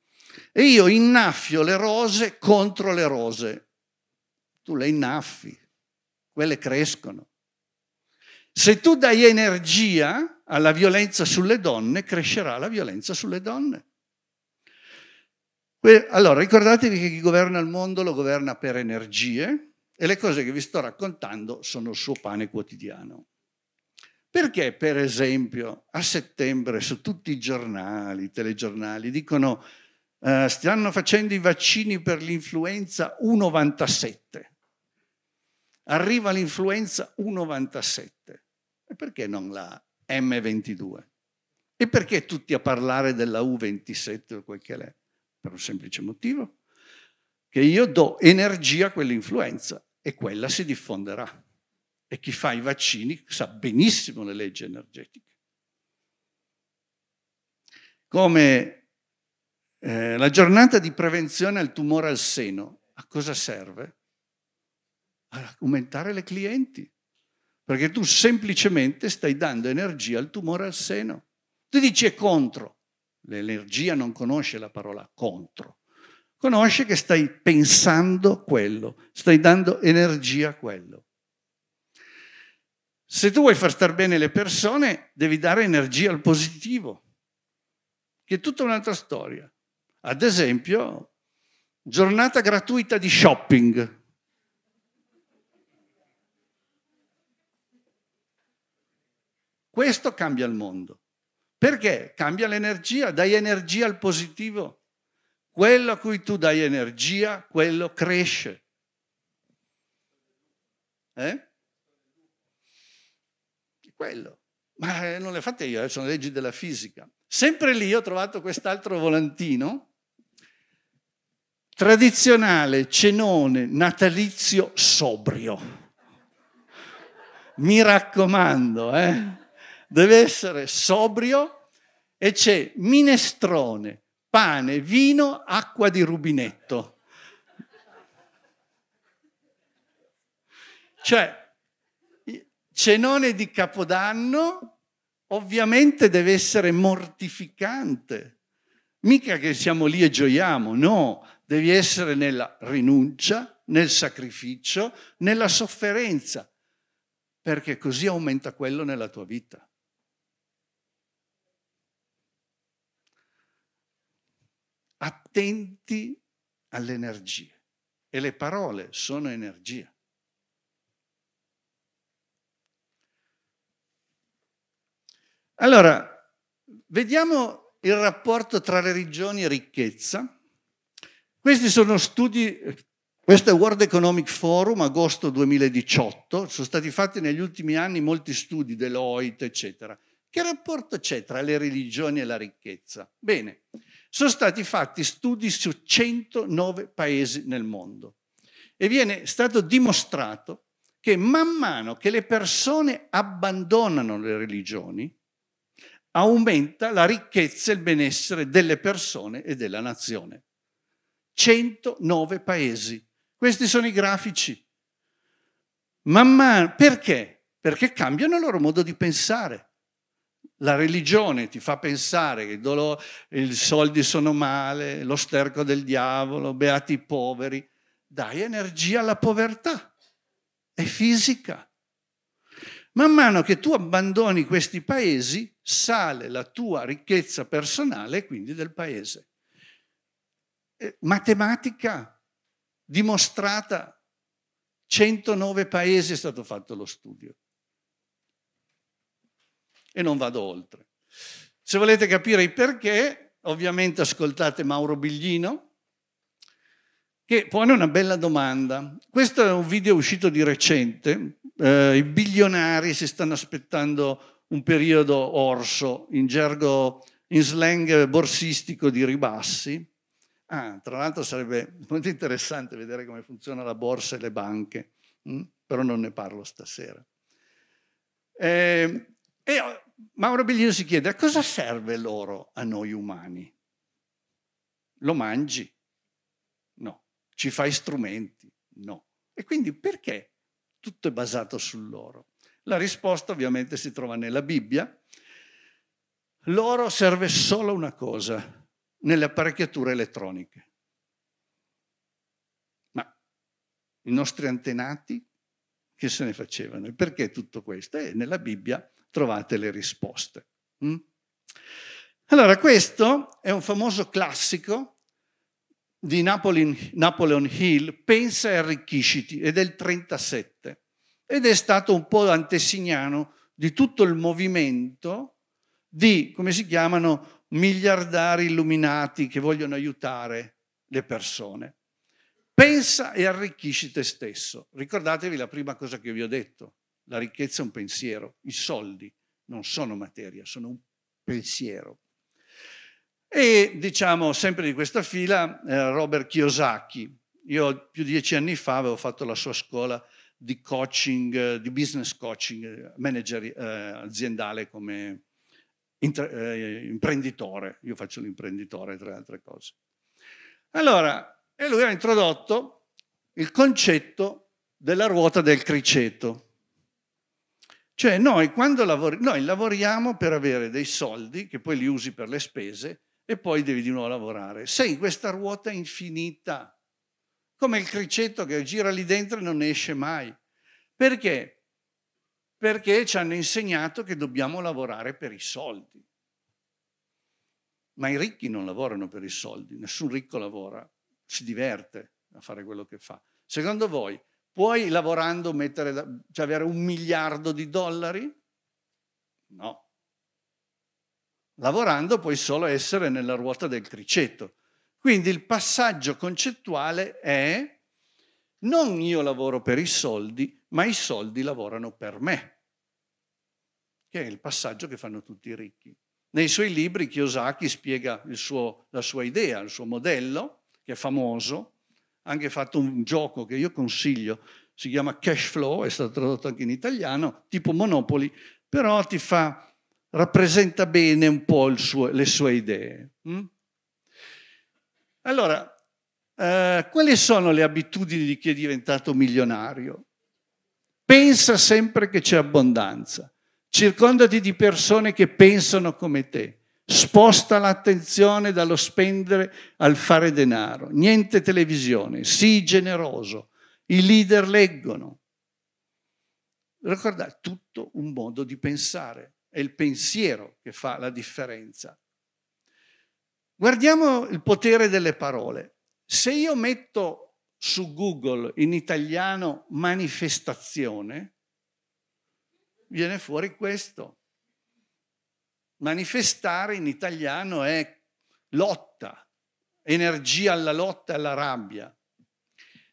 e io innaffio le rose contro le rose. Tu le innaffi, quelle crescono. Se tu dai energia alla violenza sulle donne, crescerà la violenza sulle donne. Allora, ricordatevi che chi governa il mondo lo governa per energie e le cose che vi sto raccontando sono il suo pane quotidiano. Perché, per esempio, a settembre su tutti i giornali, i telegiornali, dicono eh, stanno facendo i vaccini per l'influenza 1,97. Arriva l'influenza 1,97. E perché non la M22? E perché tutti a parlare della U27 o quel che è? per un semplice motivo, che io do energia a quell'influenza e quella si diffonderà. E chi fa i vaccini sa benissimo le leggi energetiche. Come eh, la giornata di prevenzione al tumore al seno, a cosa serve? A aumentare le clienti, perché tu semplicemente stai dando energia al tumore al seno. Tu dici è contro, L'energia non conosce la parola contro, conosce che stai pensando quello, stai dando energia a quello. Se tu vuoi far star bene le persone, devi dare energia al positivo, che è tutta un'altra storia. Ad esempio, giornata gratuita di shopping. Questo cambia il mondo. Perché? Cambia l'energia, dai energia al positivo. Quello a cui tu dai energia, quello cresce. Eh? Quello. Ma eh, non le fate io, eh, sono leggi della fisica. Sempre lì ho trovato quest'altro volantino tradizionale cenone natalizio sobrio. Mi raccomando, eh? deve essere sobrio e c'è minestrone, pane, vino, acqua di rubinetto. Cioè, cenone di Capodanno ovviamente deve essere mortificante. Mica che siamo lì e gioiamo, no, devi essere nella rinuncia, nel sacrificio, nella sofferenza, perché così aumenta quello nella tua vita. attenti alle energie. E le parole sono energia. Allora, vediamo il rapporto tra religioni e ricchezza. Questi sono studi, questo è World Economic Forum, agosto 2018, sono stati fatti negli ultimi anni molti studi, Deloitte, eccetera. Che rapporto c'è tra le religioni e la ricchezza? Bene, sono stati fatti studi su 109 paesi nel mondo e viene stato dimostrato che man mano che le persone abbandonano le religioni, aumenta la ricchezza e il benessere delle persone e della nazione. 109 paesi. Questi sono i grafici. Man mano, perché? Perché cambiano il loro modo di pensare. La religione ti fa pensare che i soldi sono male, lo sterco del diavolo, beati i poveri. Dai energia alla povertà, è fisica. Man mano che tu abbandoni questi paesi, sale la tua ricchezza personale e quindi del paese. Eh, matematica dimostrata, 109 paesi è stato fatto lo studio e non vado oltre. Se volete capire il perché, ovviamente ascoltate Mauro Biglino, che pone una bella domanda. Questo è un video uscito di recente. Eh, I bilionari si stanno aspettando un periodo orso, in gergo, in slang borsistico di ribassi. Ah, tra l'altro sarebbe molto interessante vedere come funziona la borsa e le banche, mm? però non ne parlo stasera. Eh, e eh, Mauro Bellino si chiede, a cosa serve l'oro a noi umani? Lo mangi? No. Ci fai strumenti? No. E quindi perché tutto è basato sull'oro? La risposta ovviamente si trova nella Bibbia. L'oro serve solo una cosa, nelle apparecchiature elettroniche. Ma i nostri antenati che se ne facevano? E perché tutto questo? E nella Bibbia trovate le risposte. Mm? Allora, questo è un famoso classico di Napoleon Hill, Pensa e arricchisciti, ed è del 37, ed è stato un po' antesignano di tutto il movimento di, come si chiamano, miliardari illuminati che vogliono aiutare le persone. Pensa e arricchisci te stesso. Ricordatevi la prima cosa che vi ho detto. La ricchezza è un pensiero, i soldi non sono materia, sono un pensiero. E diciamo sempre di questa fila eh, Robert Kiyosaki. Io più di dieci anni fa avevo fatto la sua scuola di coaching, eh, di business coaching, manager eh, aziendale come inter, eh, imprenditore. Io faccio l'imprenditore, tra le altre cose. Allora, e lui ha introdotto il concetto della ruota del criceto. Cioè noi, quando lavori- noi lavoriamo per avere dei soldi che poi li usi per le spese e poi devi di nuovo lavorare. Sei in questa ruota infinita, come il criceto che gira lì dentro e non esce mai. Perché? Perché ci hanno insegnato che dobbiamo lavorare per i soldi. Ma i ricchi non lavorano per i soldi, nessun ricco lavora, si diverte a fare quello che fa. Secondo voi Puoi lavorando mettere, cioè avere un miliardo di dollari? No. Lavorando puoi solo essere nella ruota del criceto. Quindi il passaggio concettuale è non io lavoro per i soldi, ma i soldi lavorano per me, che è il passaggio che fanno tutti i ricchi. Nei suoi libri Kiyosaki spiega suo, la sua idea, il suo modello, che è famoso, anche fatto un gioco che io consiglio, si chiama Cash Flow, è stato tradotto anche in italiano, tipo Monopoli, però ti fa, rappresenta bene un po' suo, le sue idee. Mm? Allora, eh, quali sono le abitudini di chi è diventato milionario? Pensa sempre che c'è abbondanza, circondati di persone che pensano come te Sposta l'attenzione dallo spendere al fare denaro. Niente televisione, sii generoso. I leader leggono. Ricordate, tutto un modo di pensare. È il pensiero che fa la differenza. Guardiamo il potere delle parole. Se io metto su Google in italiano manifestazione, viene fuori questo manifestare in italiano è lotta, energia alla lotta e alla rabbia.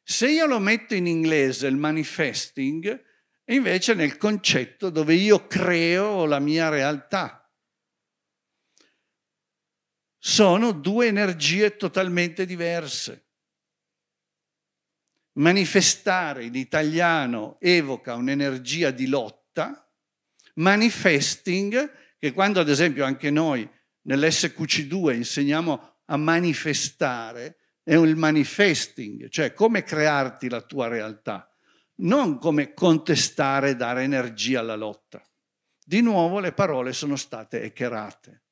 Se io lo metto in inglese, il manifesting, è invece nel concetto dove io creo la mia realtà. Sono due energie totalmente diverse. Manifestare in italiano evoca un'energia di lotta, manifesting che quando ad esempio anche noi nell'SQC2 insegniamo a manifestare, è il manifesting, cioè come crearti la tua realtà, non come contestare e dare energia alla lotta. Di nuovo le parole sono state echerate.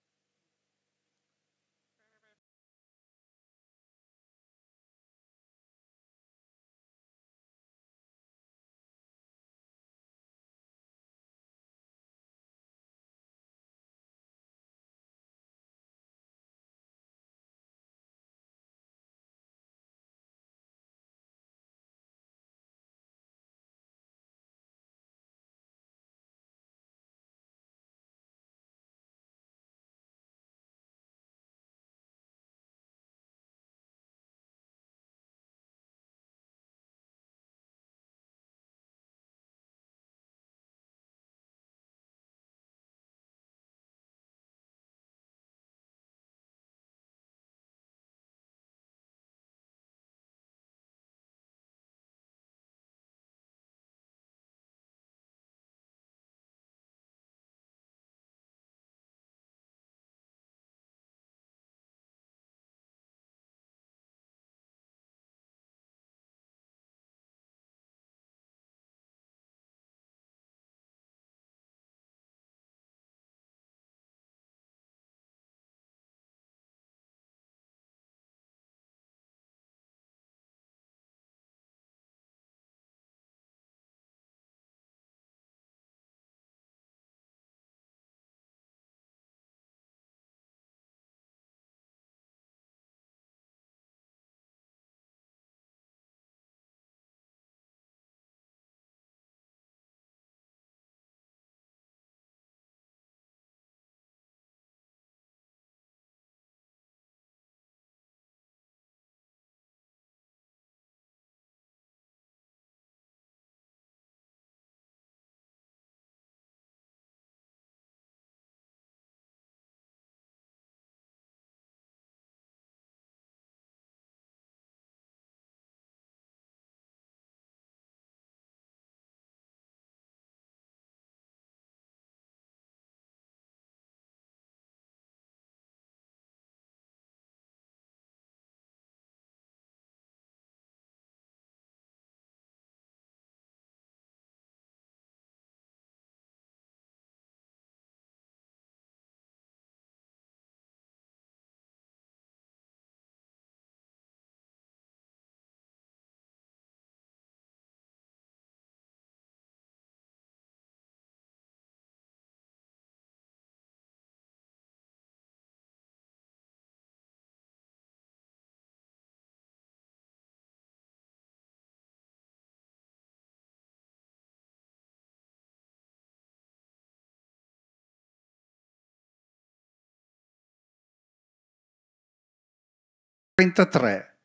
33.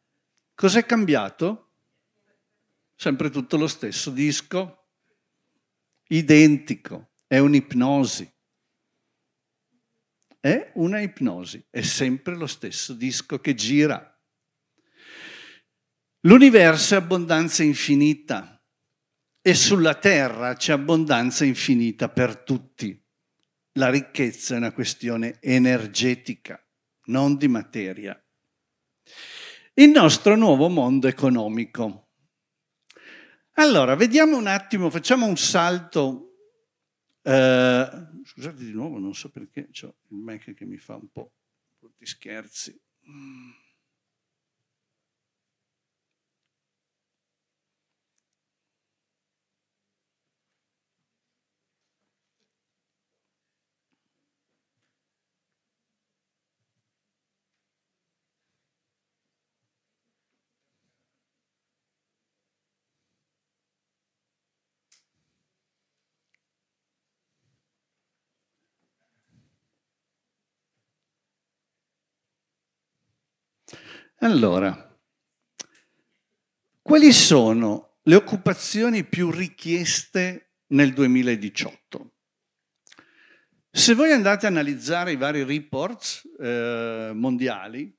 Cos'è cambiato? Sempre tutto lo stesso disco, identico, è un'ipnosi. È una ipnosi, è sempre lo stesso disco che gira. L'universo è abbondanza infinita e sulla terra c'è abbondanza infinita per tutti. La ricchezza è una questione energetica, non di materia il nostro nuovo mondo economico. Allora, vediamo un attimo, facciamo un salto. Eh, scusate di nuovo, non so perché, ho il Mac che mi fa un po' di scherzi. Mm. Allora, quali sono le occupazioni più richieste nel 2018? Se voi andate a analizzare i vari report eh, mondiali,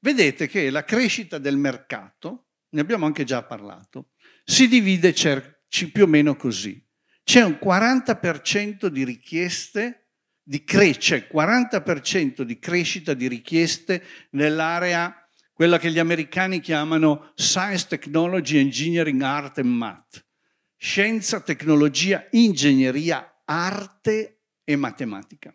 vedete che la crescita del mercato, ne abbiamo anche già parlato, si divide più o meno così. C'è un 40% di richieste, di cre- 40% di crescita di richieste nell'area quella che gli americani chiamano Science, Technology, Engineering, Art and Math. Scienza, tecnologia, ingegneria, arte e matematica.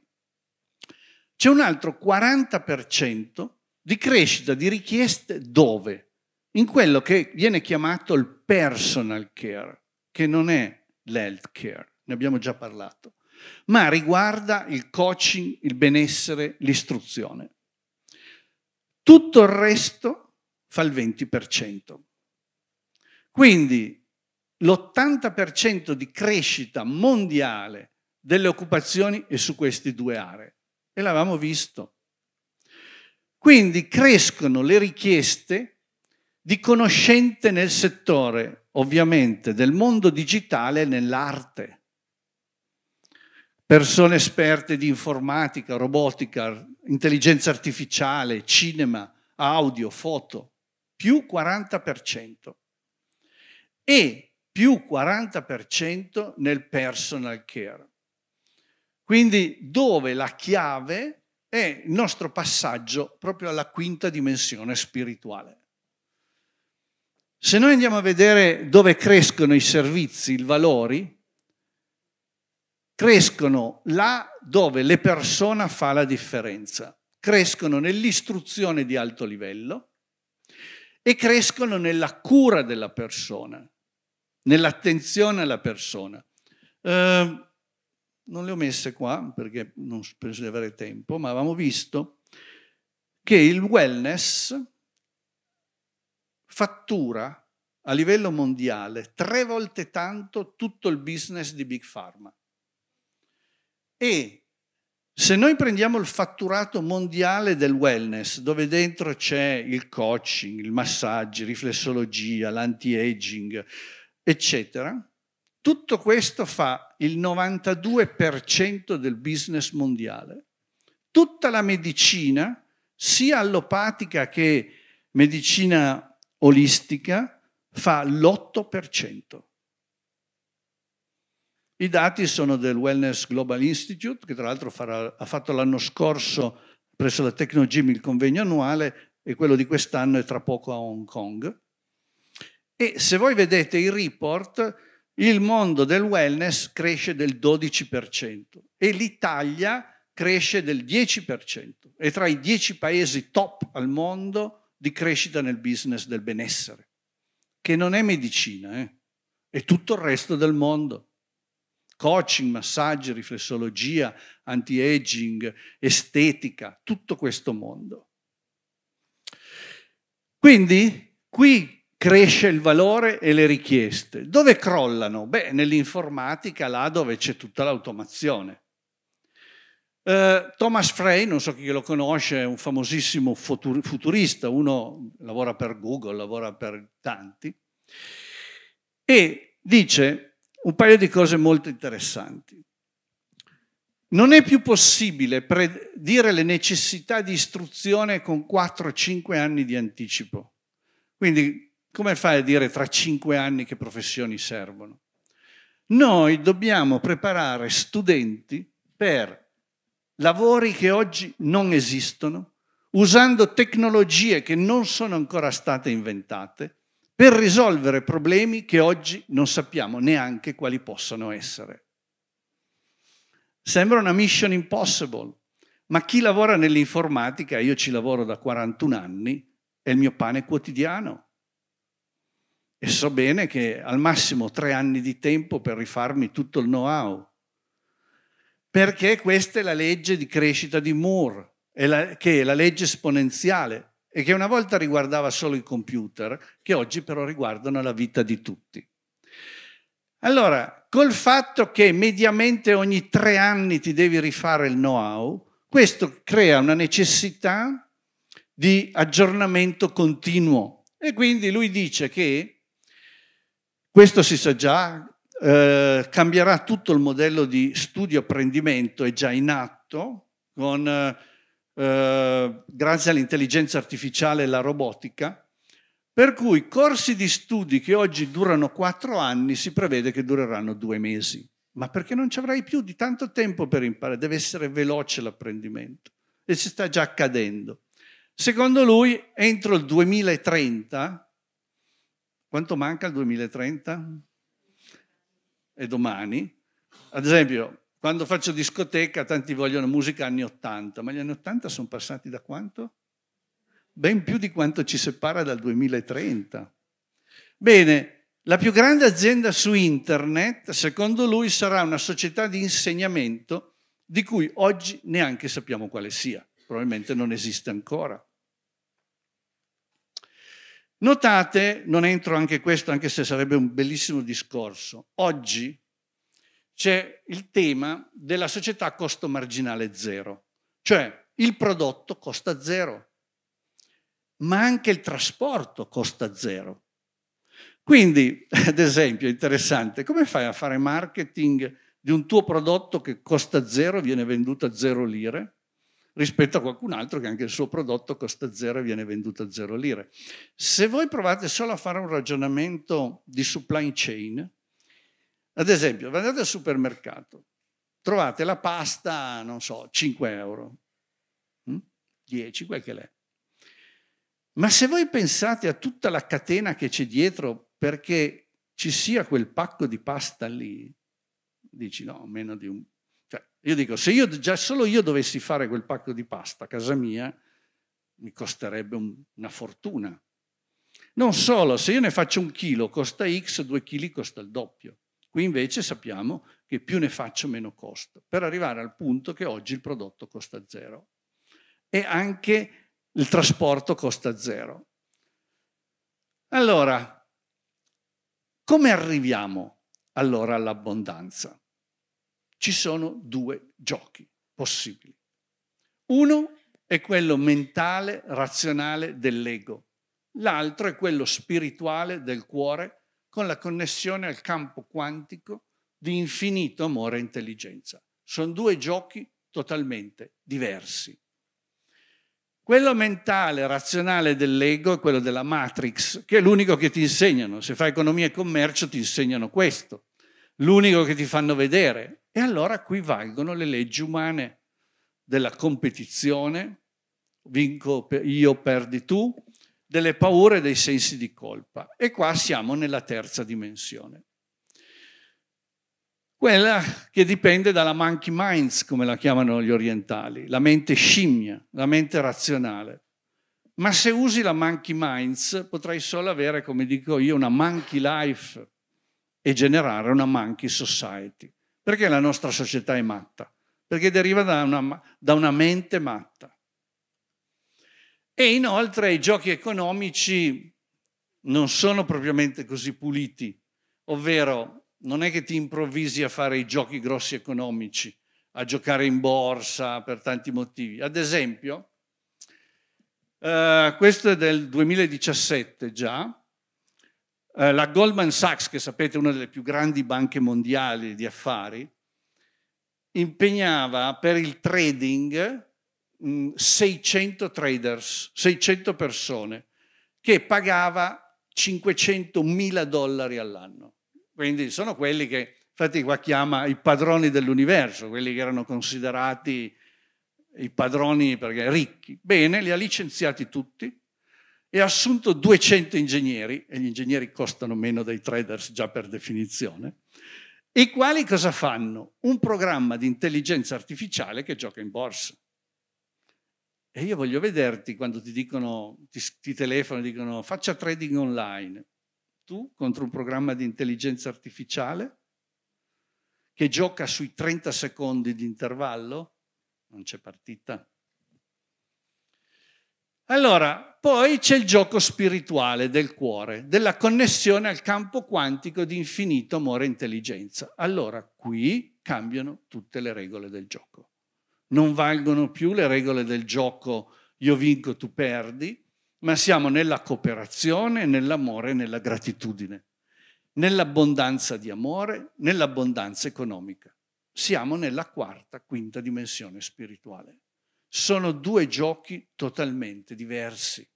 C'è un altro 40% di crescita di richieste dove? In quello che viene chiamato il personal care, che non è l'health care, ne abbiamo già parlato, ma riguarda il coaching, il benessere, l'istruzione tutto il resto fa il 20%. Quindi l'80% di crescita mondiale delle occupazioni è su queste due aree e l'avevamo visto. Quindi crescono le richieste di conoscente nel settore, ovviamente, del mondo digitale e nell'arte persone esperte di informatica, robotica, intelligenza artificiale, cinema, audio, foto, più 40%. E più 40% nel personal care. Quindi dove la chiave è il nostro passaggio proprio alla quinta dimensione spirituale. Se noi andiamo a vedere dove crescono i servizi, i valori, crescono là dove le persone fa la differenza, crescono nell'istruzione di alto livello e crescono nella cura della persona, nell'attenzione alla persona. Eh, non le ho messe qua perché non penso di avere tempo, ma avevamo visto che il wellness fattura a livello mondiale tre volte tanto tutto il business di Big Pharma. E se noi prendiamo il fatturato mondiale del wellness, dove dentro c'è il coaching, il massaggio, riflessologia, l'anti-aging, eccetera, tutto questo fa il 92% del business mondiale. Tutta la medicina, sia allopatica che medicina olistica, fa l'8%. I dati sono del Wellness Global Institute, che tra l'altro ha fatto l'anno scorso presso la Tecnogym il convegno annuale e quello di quest'anno è tra poco a Hong Kong. E se voi vedete i report, il mondo del wellness cresce del 12% e l'Italia cresce del 10%, è tra i 10 paesi top al mondo di crescita nel business del benessere, che non è medicina, eh? è tutto il resto del mondo coaching, massaggi, riflessologia, anti-aging, estetica, tutto questo mondo. Quindi qui cresce il valore e le richieste. Dove crollano? Beh, nell'informatica, là dove c'è tutta l'automazione. Eh, Thomas Frey, non so chi lo conosce, è un famosissimo futurista, uno lavora per Google, lavora per tanti, e dice un paio di cose molto interessanti. Non è più possibile predire le necessità di istruzione con 4-5 anni di anticipo. Quindi come fai a dire tra 5 anni che professioni servono? Noi dobbiamo preparare studenti per lavori che oggi non esistono, usando tecnologie che non sono ancora state inventate per risolvere problemi che oggi non sappiamo neanche quali possano essere. Sembra una mission impossible, ma chi lavora nell'informatica, io ci lavoro da 41 anni, è il mio pane quotidiano. E so bene che al massimo tre anni di tempo per rifarmi tutto il know-how. Perché questa è la legge di crescita di Moore, che è la legge esponenziale e che una volta riguardava solo i computer, che oggi però riguardano la vita di tutti. Allora, col fatto che mediamente ogni tre anni ti devi rifare il know-how, questo crea una necessità di aggiornamento continuo. E quindi lui dice che, questo si sa già, eh, cambierà tutto il modello di studio-apprendimento, è già in atto, con eh, eh, grazie all'intelligenza artificiale e alla robotica, per cui corsi di studi che oggi durano quattro anni si prevede che dureranno due mesi, ma perché non ci avrai più di tanto tempo per imparare, deve essere veloce l'apprendimento e si sta già accadendo. Secondo lui, entro il 2030, quanto manca il 2030? È domani. Ad esempio, quando faccio discoteca tanti vogliono musica anni 80, ma gli anni 80 sono passati da quanto? Ben più di quanto ci separa dal 2030. Bene, la più grande azienda su internet, secondo lui, sarà una società di insegnamento di cui oggi neanche sappiamo quale sia, probabilmente non esiste ancora. Notate, non entro anche questo, anche se sarebbe un bellissimo discorso, oggi c'è il tema della società a costo marginale zero, cioè il prodotto costa zero, ma anche il trasporto costa zero. Quindi, (laughs) ad esempio, è interessante, come fai a fare marketing di un tuo prodotto che costa zero, e viene venduto a zero lire, rispetto a qualcun altro che anche il suo prodotto costa zero e viene venduto a zero lire? Se voi provate solo a fare un ragionamento di supply chain, ad esempio, andate al supermercato, trovate la pasta, non so, 5 euro, 10, mm? quel che l'è. Ma se voi pensate a tutta la catena che c'è dietro perché ci sia quel pacco di pasta lì, dici no, meno di un... Cioè, io dico, se io, già solo io dovessi fare quel pacco di pasta a casa mia, mi costerebbe un, una fortuna. Non solo, se io ne faccio un chilo costa X, due chili costa il doppio. Qui invece sappiamo che più ne faccio meno costo, per arrivare al punto che oggi il prodotto costa zero. E anche il trasporto costa zero. Allora, come arriviamo allora all'abbondanza? Ci sono due giochi possibili. Uno è quello mentale, razionale dell'ego. L'altro è quello spirituale del cuore con la connessione al campo quantico di infinito amore e intelligenza. Sono due giochi totalmente diversi. Quello mentale, razionale dell'ego è quello della Matrix, che è l'unico che ti insegnano. Se fai economia e commercio ti insegnano questo, l'unico che ti fanno vedere. E allora qui valgono le leggi umane della competizione, vinco io, perdi tu, delle paure e dei sensi di colpa. E qua siamo nella terza dimensione. Quella che dipende dalla monkey minds, come la chiamano gli orientali, la mente scimmia, la mente razionale. Ma se usi la monkey minds potrai solo avere, come dico io, una monkey life e generare una monkey society. Perché la nostra società è matta? Perché deriva da una, da una mente matta. E inoltre i giochi economici non sono propriamente così puliti, ovvero non è che ti improvvisi a fare i giochi grossi economici, a giocare in borsa per tanti motivi. Ad esempio, eh, questo è del 2017 già, eh, la Goldman Sachs, che sapete è una delle più grandi banche mondiali di affari, impegnava per il trading 600 traders, 600 persone, che pagava 500 mila dollari all'anno. Quindi sono quelli che, infatti qua chiama i padroni dell'universo, quelli che erano considerati i padroni perché ricchi. Bene, li ha licenziati tutti e ha assunto 200 ingegneri, e gli ingegneri costano meno dei traders già per definizione, i quali cosa fanno? Un programma di intelligenza artificiale che gioca in borsa. E io voglio vederti quando ti dicono, ti, ti telefonano e dicono faccia trading online. Tu contro un programma di intelligenza artificiale che gioca sui 30 secondi di intervallo, non c'è partita. Allora, poi c'è il gioco spirituale del cuore, della connessione al campo quantico di infinito amore e intelligenza. Allora, qui cambiano tutte le regole del gioco non valgono più le regole del gioco io vinco, tu perdi, ma siamo nella cooperazione, nell'amore, e nella gratitudine, nell'abbondanza di amore, nell'abbondanza economica. Siamo nella quarta, quinta dimensione spirituale. Sono due giochi totalmente diversi.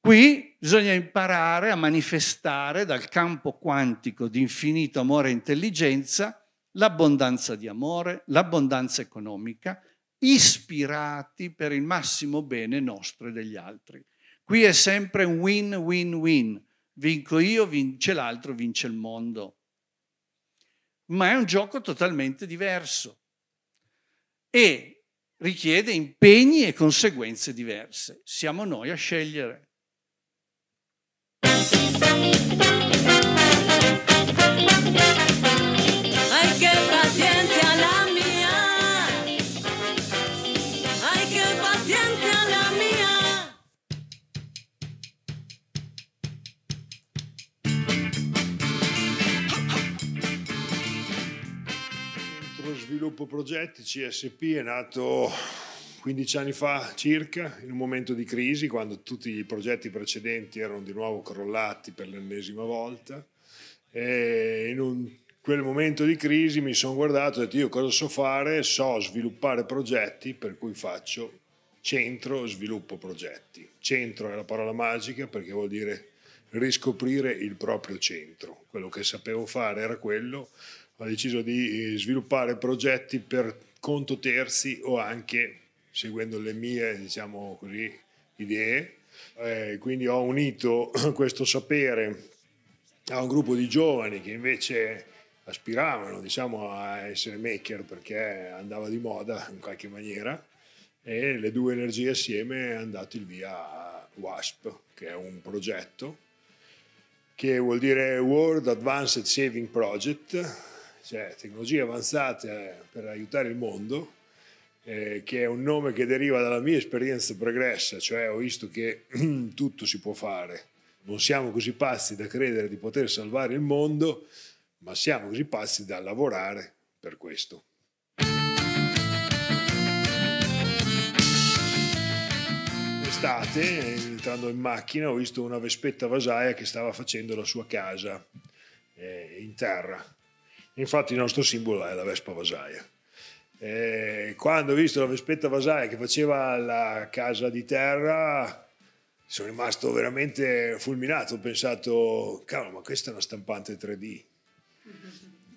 Qui bisogna imparare a manifestare dal campo quantico di infinito amore e intelligenza l'abbondanza di amore, l'abbondanza economica, ispirati per il massimo bene nostro e degli altri. Qui è sempre un win, win, win. Vinco io, vince l'altro, vince il mondo. Ma è un gioco totalmente diverso e richiede impegni e conseguenze diverse. Siamo noi a scegliere. Sviluppo Progetti, CSP, è nato 15 anni fa circa, in un momento di crisi, quando tutti i progetti precedenti erano di nuovo crollati per l'ennesima volta. E in un, quel momento di crisi mi sono guardato e ho detto io cosa so fare? So sviluppare progetti, per cui faccio centro sviluppo progetti. Centro è la parola magica perché vuol dire riscoprire il proprio centro. Quello che sapevo fare era quello, ha deciso di eh, sviluppare progetti per conto terzi o anche seguendo le mie diciamo così, idee. Eh, quindi ho unito (clears throat) questo sapere a un gruppo di giovani che invece aspiravano diciamo, a essere maker perché andava di moda in qualche maniera e le due energie assieme hanno dato il via a WASP, che è un progetto che vuol dire World Advanced Saving Project, cioè tecnologie avanzate eh, per aiutare il mondo, eh, che è un nome che deriva dalla mia esperienza pregressa, cioè ho visto che (clears throat) tutto si può fare. Non siamo così pazzi da credere di poter salvare il mondo, ma siamo così pazzi da lavorare per questo. Estate, entrando in macchina, ho visto una vespetta vasaia che stava facendo la sua casa eh, in terra Infatti il nostro simbolo è la Vespa Vasaia. E quando ho visto la Vespetta Vasaia che faceva la casa di terra, sono rimasto veramente fulminato. Ho pensato, cavolo, ma questa è una stampante 3D.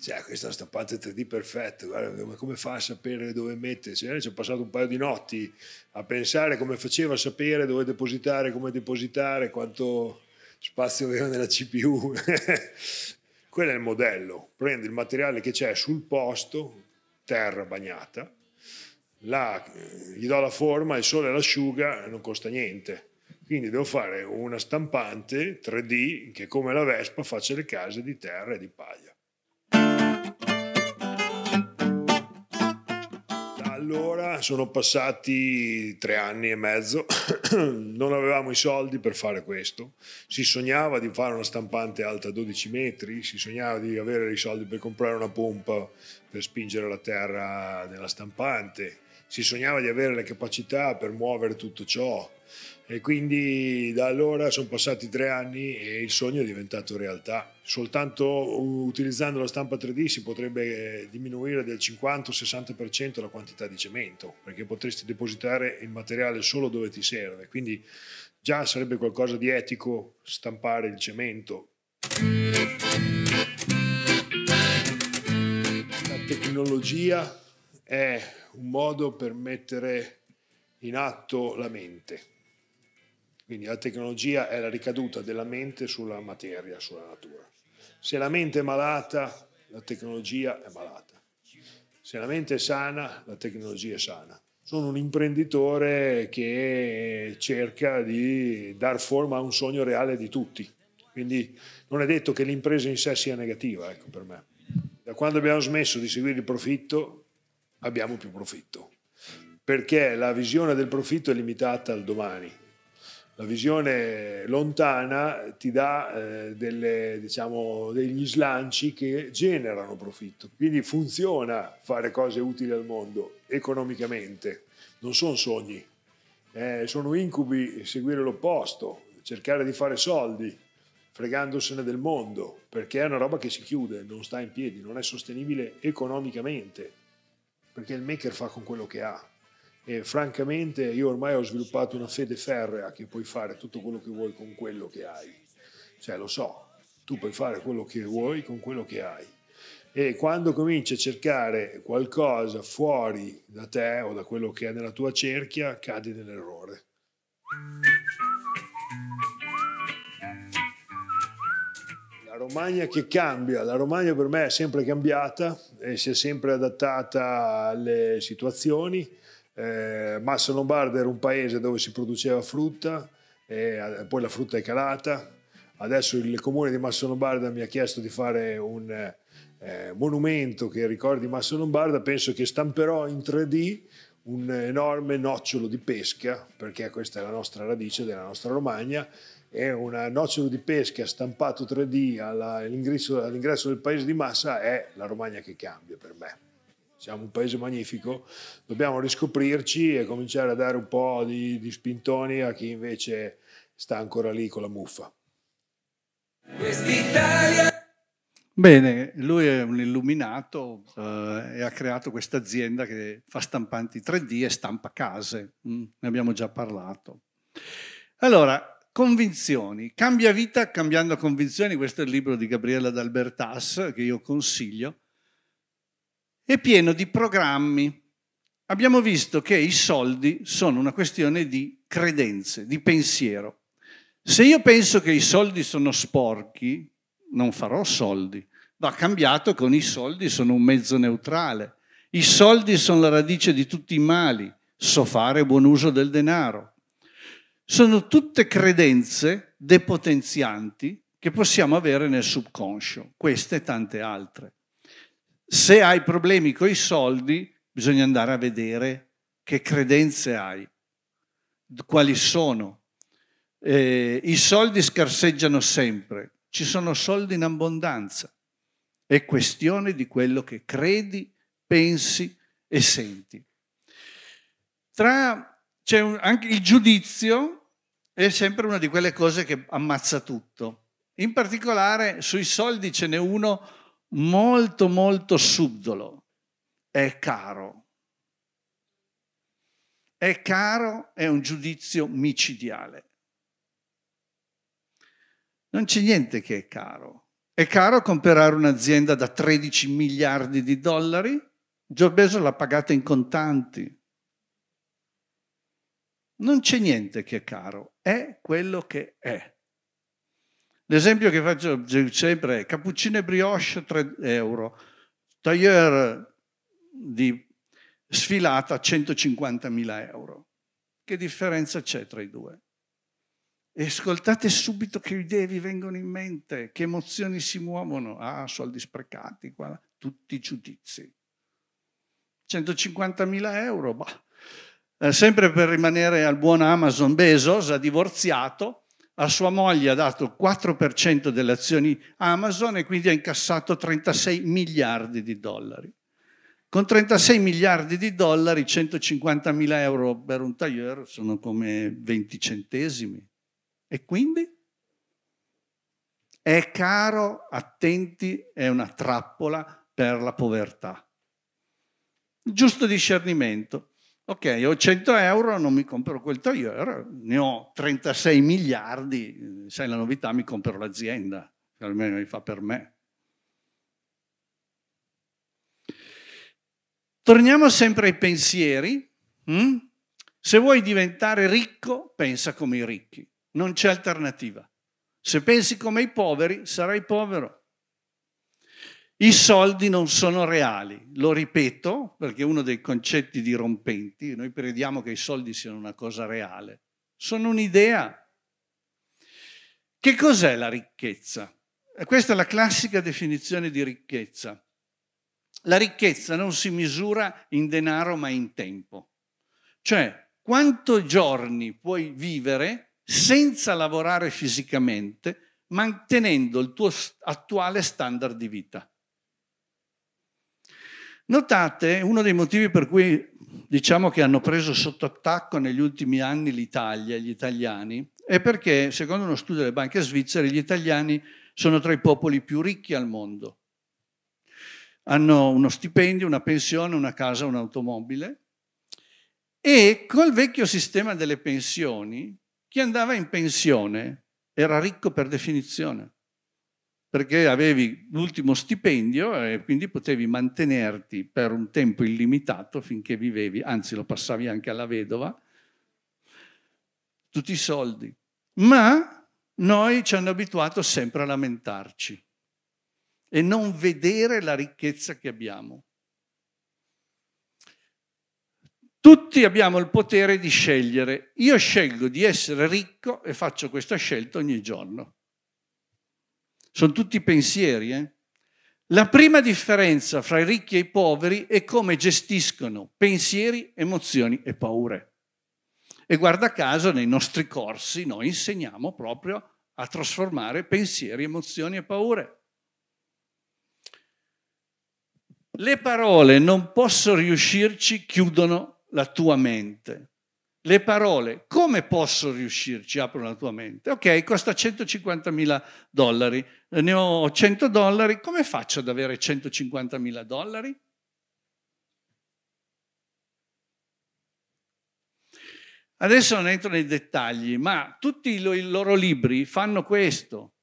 Cioè, questa è una stampante 3D perfetta, guarda, come fa a sapere dove mette? Cioè, ci ho passato un paio di notti a pensare come faceva a sapere dove depositare, come depositare, quanto spazio aveva nella CPU. (laughs) Quello è il modello, prende il materiale che c'è sul posto, terra bagnata, la, eh, gli do la forma, il sole l'asciuga, non costa niente. Quindi devo fare una stampante 3D che come la Vespa faccia le case di terra e di paglia. Allora sono passati tre anni e mezzo, (coughs) non avevamo i soldi per fare questo, si sognava di fare una stampante alta 12 metri, si sognava di avere i soldi per comprare una pompa per spingere la terra nella stampante, si sognava di avere le capacità per muovere tutto ciò, e quindi da allora sono passati tre anni e il sogno è diventato realtà. Soltanto utilizzando la stampa 3D si potrebbe eh, diminuire del 50-60% la quantità di cemento, perché potresti depositare il materiale solo dove ti serve. Quindi già sarebbe qualcosa di etico stampare il cemento. La tecnologia è un modo per mettere in atto la mente quindi la tecnologia è la ricaduta della mente sulla materia, sulla natura. Se la mente è malata, la tecnologia è malata. Se la mente è sana, la tecnologia è sana. Sono un imprenditore che cerca di dar forma a un sogno reale di tutti. Quindi non è detto che l'impresa in sé sia negativa, ecco per me. Da quando abbiamo smesso di seguire il profitto, abbiamo più profitto. Perché la visione del profitto è limitata al domani la visione lontana ti dà eh, delle, diciamo, degli slanci che generano profitto. Quindi funziona fare cose utili al mondo economicamente, non sono sogni, eh, sono incubi seguire l'opposto, cercare di fare soldi fregandosene del mondo, perché è una roba che si chiude, non sta in piedi, non è sostenibile economicamente, perché il maker fa con quello che ha. E, francamente io ormai ho sviluppato una fede ferrea che puoi fare tutto quello che vuoi con quello che hai. Cioè lo so, tu puoi fare quello che vuoi con quello che hai. E quando cominci a cercare qualcosa fuori da te o da quello che è nella tua cerchia, cadi nell'errore. La Romagna che cambia, la Romagna per me è sempre cambiata e si è sempre adattata alle situazioni eh, Massa Lombarda era un paese dove si produceva frutta, eh, poi la frutta è calata. Adesso il comune di Massa Lombarda mi ha chiesto di fare un eh, monumento che ricordi Massa Lombarda. Penso che stamperò in 3D un enorme nocciolo di pesca, perché questa è la nostra radice della nostra Romagna, E un nocciolo di pesca stampato 3D alla, all'ingresso, all'ingresso del paese di Massa, è la Romagna che cambia per me siamo un paese magnifico, dobbiamo riscoprirci e cominciare a dare un po' di, di spintoni a chi invece sta ancora lì con la muffa. Quest'Italia Bene, lui è un illuminato eh, e ha creato questa azienda che fa stampanti 3D e stampa case, mm, ne abbiamo già parlato. Allora, convinzioni. Cambia vita cambiando convinzioni, questo è il libro di Gabriella D'Albertas che io consiglio è pieno di programmi. Abbiamo visto che i soldi sono una questione di credenze, di pensiero. Se io penso che i soldi sono sporchi, non farò soldi. Va cambiato con i soldi sono un mezzo neutrale. I soldi sono la radice di tutti i mali. So fare buon uso del denaro. Sono tutte credenze depotenzianti che possiamo avere nel subconscio, queste e tante altre. Se hai problemi con i soldi, bisogna andare a vedere che credenze hai, quali sono. Eh, I soldi scarseggiano sempre, ci sono soldi in abbondanza. È questione di quello che credi, pensi e senti. Tra, c'è un, anche il giudizio è sempre una di quelle cose che ammazza tutto. In particolare sui soldi ce n'è uno molto molto subdolo, è caro. È caro, è un giudizio micidiale. Non c'è niente che è caro. È caro comprare un'azienda da 13 miliardi di dollari? Joe Bezos l'ha pagata in contanti. Non c'è niente che è caro, è quello che è. L'esempio che faccio sempre è cappuccino e brioche 3 euro, tailleur di sfilata 150.000 euro. Che differenza c'è tra i due? E ascoltate subito che idee vi vengono in mente, che emozioni si muovono. Ah, soldi sprecati, qua, tutti i giudizi. 150.000 euro, bah. Eh, sempre per rimanere al buon Amazon, Bezos ha divorziato a sua moglie ha dato il 4% delle azioni Amazon e quindi ha incassato 36 miliardi di dollari. Con 36 miliardi di dollari, 150 mila euro per un tailleur sono come 20 centesimi. E quindi? È caro, attenti, è una trappola per la povertà. Giusto discernimento. Ok, ho 100 euro, non mi compro quel tagliere, ne ho 36 miliardi, sai la novità, mi compro l'azienda, almeno mi fa per me. Torniamo sempre ai pensieri. Hm? Se vuoi diventare ricco, pensa come i ricchi, non c'è alternativa. Se pensi come i poveri, sarai povero. I soldi non sono reali, lo ripeto perché è uno dei concetti dirompenti, noi crediamo che i soldi siano una cosa reale, sono un'idea. Che cos'è la ricchezza? Eh, questa è la classica definizione di ricchezza. La ricchezza non si misura in denaro ma in tempo. Cioè, quanto giorni puoi vivere senza lavorare fisicamente mantenendo il tuo attuale standard di vita? Notate uno dei motivi per cui diciamo che hanno preso sotto attacco negli ultimi anni l'Italia, gli italiani, è perché secondo uno studio delle banche svizzere gli italiani sono tra i popoli più ricchi al mondo. Hanno uno stipendio, una pensione, una casa, un'automobile e col vecchio sistema delle pensioni chi andava in pensione era ricco per definizione perché avevi l'ultimo stipendio e quindi potevi mantenerti per un tempo illimitato finché vivevi, anzi lo passavi anche alla vedova, tutti i soldi. Ma noi ci hanno abituato sempre a lamentarci e non vedere la ricchezza che abbiamo. Tutti abbiamo il potere di scegliere. Io scelgo di essere ricco e faccio questa scelta ogni giorno. Sono tutti pensieri. Eh? La prima differenza fra i ricchi e i poveri è come gestiscono pensieri, emozioni e paure. E guarda caso, nei nostri corsi noi insegniamo proprio a trasformare pensieri, emozioni e paure. Le parole non posso riuscirci, chiudono la tua mente le parole, come posso riuscirci? Apro la tua mente. Ok, costa 150.000 dollari, eh, ne ho 100 dollari, come faccio ad avere 150.000 dollari? Adesso non entro nei dettagli, ma tutti i loro libri fanno questo.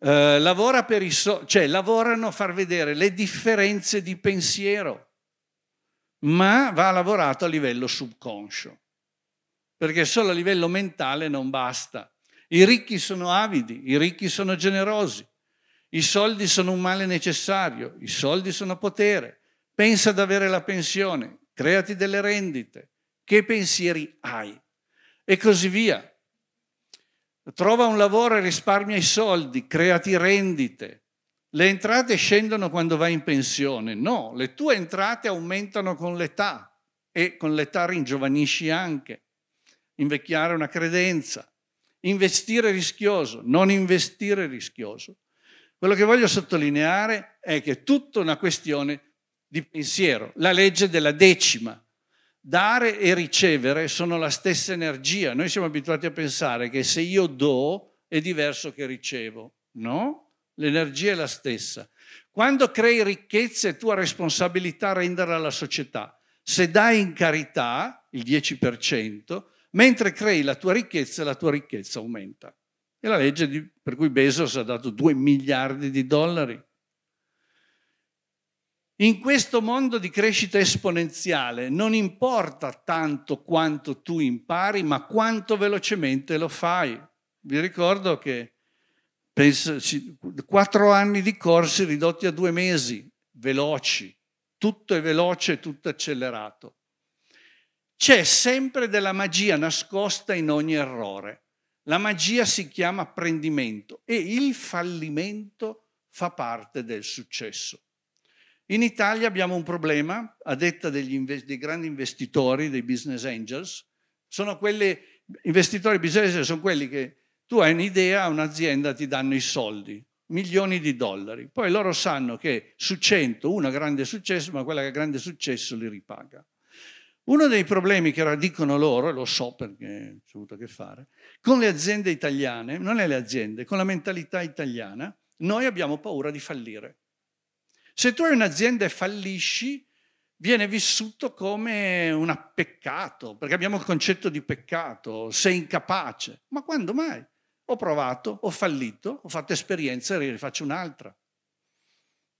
Eh, lavora so- cioè, lavorano a far vedere le differenze di pensiero ma va lavorato a livello subconscio, perché solo a livello mentale non basta. I ricchi sono avidi, i ricchi sono generosi, i soldi sono un male necessario, i soldi sono potere, pensa ad avere la pensione, creati delle rendite, che pensieri hai? E così via. Trova un lavoro e risparmia i soldi, creati rendite, le entrate scendono quando vai in pensione. No, le tue entrate aumentano con l'età e con l'età ringiovanisci anche. Invecchiare è una credenza. Investire rischioso, non investire rischioso. Quello che voglio sottolineare è che è tutta una questione di pensiero, la legge della decima. Dare e ricevere sono la stessa energia. Noi siamo abituati a pensare che se io do è diverso che ricevo. No, l'energia è la stessa. Quando crei ricchezza è tua responsabilità renderla alla società. Se dai in carità il 10%, mentre crei la tua ricchezza, la tua ricchezza aumenta. È la legge di, per cui Bezos ha dato 2 miliardi di dollari. In questo mondo di crescita esponenziale non importa tanto quanto tu impari, ma quanto velocemente lo fai. Vi ricordo che Pensaci, quattro anni di corsi ridotti a due mesi, veloci, tutto è veloce, tutto accelerato. C'è sempre della magia nascosta in ogni errore. La magia si chiama apprendimento e il fallimento fa parte del successo. In Italia abbiamo un problema, a detta invest- dei grandi investitori, dei business angels, sono quelli, investitori business angels sono quelli che tu hai un'idea, un'azienda ti danno i soldi, milioni di dollari. Poi loro sanno che su 100 una ha grande successo, ma quella che ha grande successo li ripaga. Uno dei problemi che radicano loro, e lo so perché ho avuto a che fare, con le aziende italiane, non è le aziende, con la mentalità italiana, noi abbiamo paura di fallire. Se tu hai un'azienda e fallisci, viene vissuto come un peccato, perché abbiamo il concetto di peccato, sei incapace. Ma quando mai? Ho provato, ho fallito, ho fatto esperienza e rifaccio un'altra.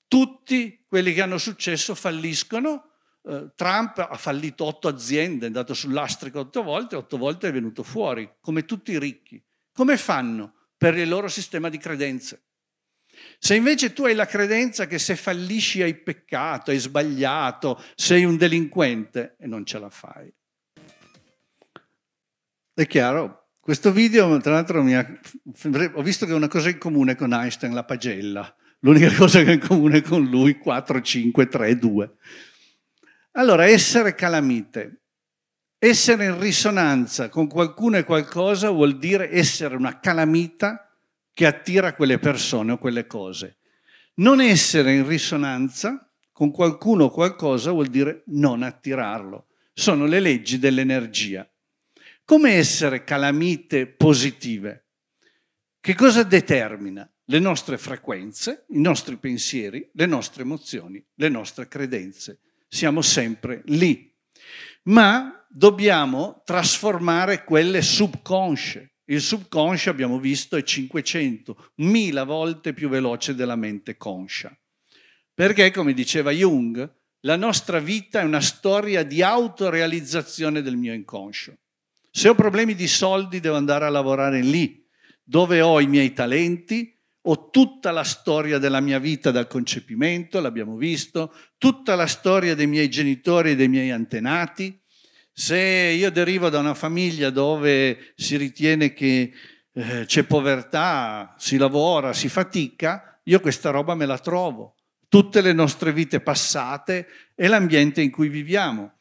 Tutti quelli che hanno successo falliscono. Eh, Trump ha fallito otto aziende, è andato sull'astrico otto volte, otto volte è venuto fuori, come tutti i ricchi. Come fanno per il loro sistema di credenze? Se invece tu hai la credenza che se fallisci hai peccato, hai sbagliato, sei un delinquente e non ce la fai. È chiaro? Questo video, tra l'altro, mi ha... ho visto che è una cosa in comune con Einstein, la pagella. L'unica cosa che ha in comune con lui, 4, 5, 3, 2. Allora, essere calamite. Essere in risonanza con qualcuno e qualcosa vuol dire essere una calamita che attira quelle persone o quelle cose. Non essere in risonanza con qualcuno o qualcosa vuol dire non attirarlo. Sono le leggi dell'energia. Come essere calamite positive? Che cosa determina? Le nostre frequenze, i nostri pensieri, le nostre emozioni, le nostre credenze. Siamo sempre lì. Ma dobbiamo trasformare quelle subconsce. Il subconscio, abbiamo visto, è 500, 1000 volte più veloce della mente conscia. Perché, come diceva Jung, la nostra vita è una storia di autorealizzazione del mio inconscio. Se ho problemi di soldi devo andare a lavorare lì, dove ho i miei talenti, ho tutta la storia della mia vita dal concepimento, l'abbiamo visto, tutta la storia dei miei genitori e dei miei antenati. Se io derivo da una famiglia dove si ritiene che eh, c'è povertà, si lavora, si fatica, io questa roba me la trovo. Tutte le nostre vite passate e l'ambiente in cui viviamo.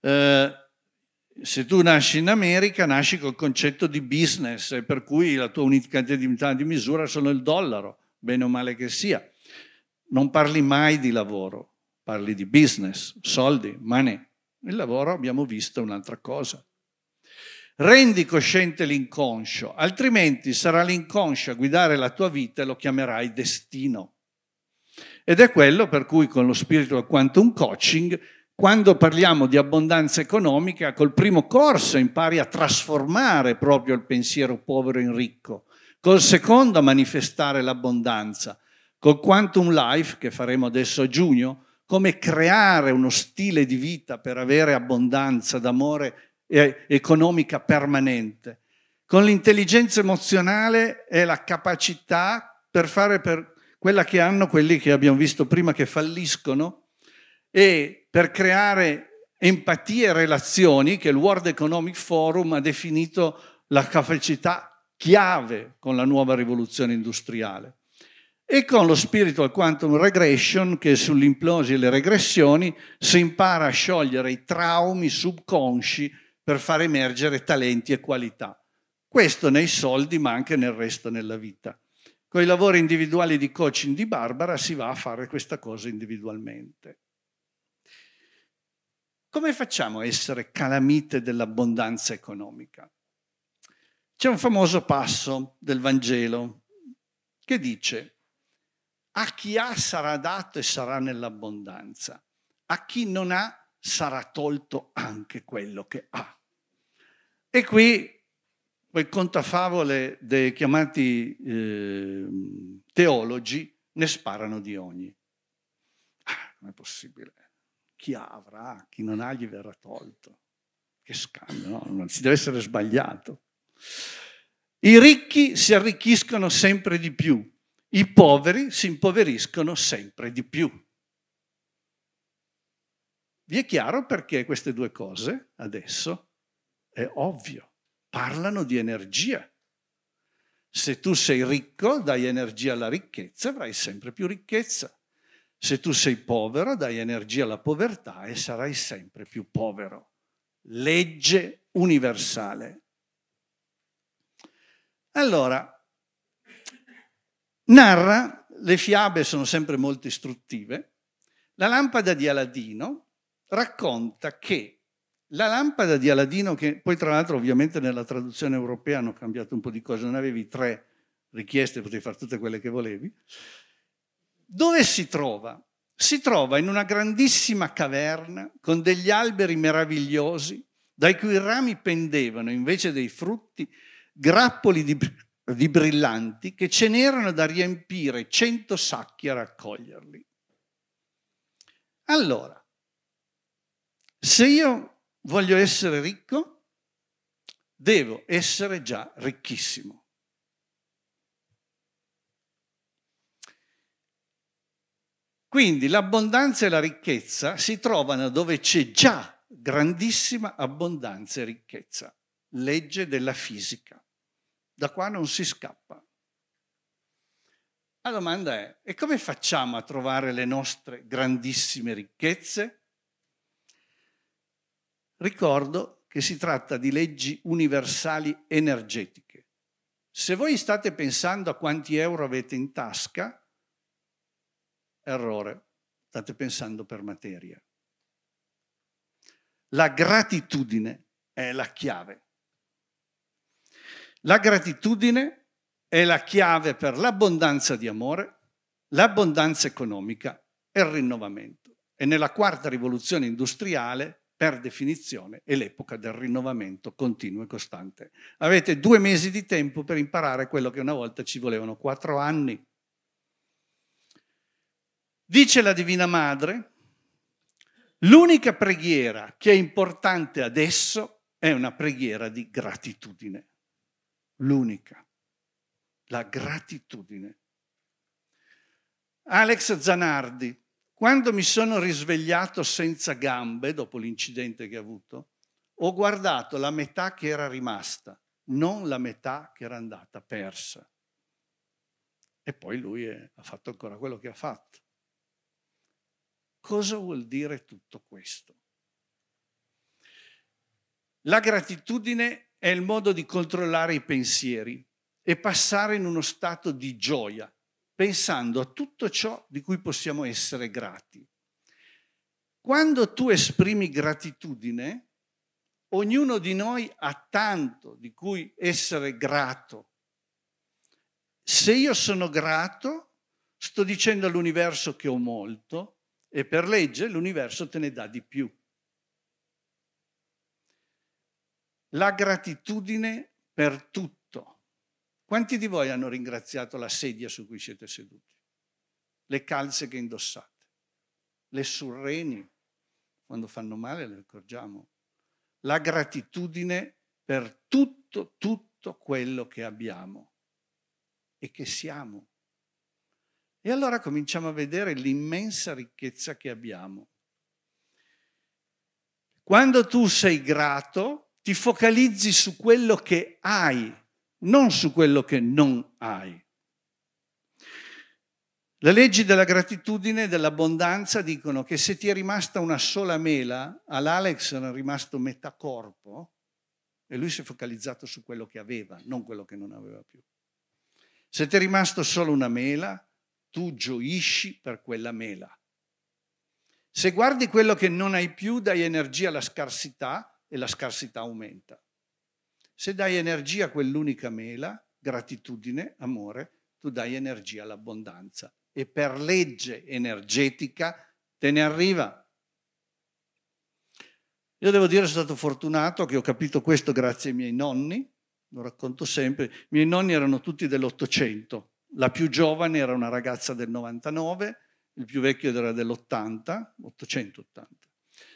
Eh, se tu nasci in America, nasci col concetto di business, per cui la tua unica identità di misura sono il dollaro, bene o male che sia. Non parli mai di lavoro, parli di business, soldi, money. Il lavoro abbiamo visto un'altra cosa. Rendi cosciente l'inconscio, altrimenti sarà l'inconscio a guidare la tua vita e lo chiamerai destino. Ed è quello per cui con lo spirito quantum coaching quando parliamo di abbondanza economica, col primo corso impari a trasformare proprio il pensiero povero in ricco, col secondo a manifestare l'abbondanza, col Quantum Life, che faremo adesso a giugno, come creare uno stile di vita per avere abbondanza d'amore economica permanente. Con l'intelligenza emozionale è la capacità per fare per quella che hanno quelli che abbiamo visto prima che falliscono, e per creare empatia e relazioni che il World Economic Forum ha definito la capacità chiave con la nuova rivoluzione industriale e con lo spirito al quantum regression che sull'implosi e le regressioni si impara a sciogliere i traumi subconsci per far emergere talenti e qualità. Questo nei soldi ma anche nel resto della vita. Con i lavori individuali di coaching di Barbara si va a fare questa cosa individualmente. Come facciamo a essere calamite dell'abbondanza economica? C'è un famoso passo del Vangelo che dice, a chi ha sarà dato e sarà nell'abbondanza, a chi non ha sarà tolto anche quello che ha. E qui quel contafavole dei chiamati eh, teologi ne sparano di ogni. Ah, non è possibile chi avrà, chi non ha gli verrà tolto. Che scambio, no? Non ci deve essere sbagliato. I ricchi si arricchiscono sempre di più, i poveri si impoveriscono sempre di più. Vi è chiaro perché queste due cose adesso? È ovvio, parlano di energia. Se tu sei ricco, dai energia alla ricchezza, avrai sempre più ricchezza. Se tu sei povero, dai energia alla povertà e sarai sempre più povero. Legge universale. Allora, narra, le fiabe sono sempre molto istruttive, la lampada di Aladino racconta che la lampada di Aladino, che poi tra l'altro ovviamente nella traduzione europea hanno cambiato un po' di cose, non avevi tre richieste, potevi fare tutte quelle che volevi, dove si trova? Si trova in una grandissima caverna con degli alberi meravigliosi, dai cui rami pendevano, invece dei frutti, grappoli di, di brillanti che ce n'erano da riempire cento sacchi a raccoglierli. Allora, se io voglio essere ricco, devo essere già ricchissimo. Quindi l'abbondanza e la ricchezza si trovano dove c'è già grandissima abbondanza e ricchezza, legge della fisica. Da qua non si scappa. La domanda è, e come facciamo a trovare le nostre grandissime ricchezze? Ricordo che si tratta di leggi universali energetiche. Se voi state pensando a quanti euro avete in tasca, Errore, state pensando per materia. La gratitudine è la chiave. La gratitudine è la chiave per l'abbondanza di amore, l'abbondanza economica e il rinnovamento. E nella quarta rivoluzione industriale, per definizione, è l'epoca del rinnovamento continuo e costante. Avete due mesi di tempo per imparare quello che una volta ci volevano quattro anni. Dice la Divina Madre, l'unica preghiera che è importante adesso è una preghiera di gratitudine. L'unica. La gratitudine. Alex Zanardi, quando mi sono risvegliato senza gambe dopo l'incidente che ho avuto, ho guardato la metà che era rimasta, non la metà che era andata persa. E poi lui è, ha fatto ancora quello che ha fatto. Cosa vuol dire tutto questo? La gratitudine è il modo di controllare i pensieri e passare in uno stato di gioia, pensando a tutto ciò di cui possiamo essere grati. Quando tu esprimi gratitudine, ognuno di noi ha tanto di cui essere grato. Se io sono grato, sto dicendo all'universo che ho molto, e per legge l'universo te ne dà di più. La gratitudine per tutto. Quanti di voi hanno ringraziato la sedia su cui siete seduti? Le calze che indossate? Le surreni? Quando fanno male le accorgiamo. La gratitudine per tutto, tutto quello che abbiamo e che siamo. E allora cominciamo a vedere l'immensa ricchezza che abbiamo. Quando tu sei grato, ti focalizzi su quello che hai, non su quello che non hai. Le leggi della gratitudine e dell'abbondanza dicono che se ti è rimasta una sola mela, all'Alex era rimasto metà corpo e lui si è focalizzato su quello che aveva, non quello che non aveva più. Se ti è rimasto solo una mela, tu gioisci per quella mela. Se guardi quello che non hai più, dai energia alla scarsità e la scarsità aumenta. Se dai energia a quell'unica mela, gratitudine, amore, tu dai energia all'abbondanza e per legge energetica te ne arriva. Io devo dire sono stato fortunato che ho capito questo grazie ai miei nonni, lo racconto sempre, i miei nonni erano tutti dell'Ottocento, la più giovane era una ragazza del 99, il più vecchio era dell'80, 880.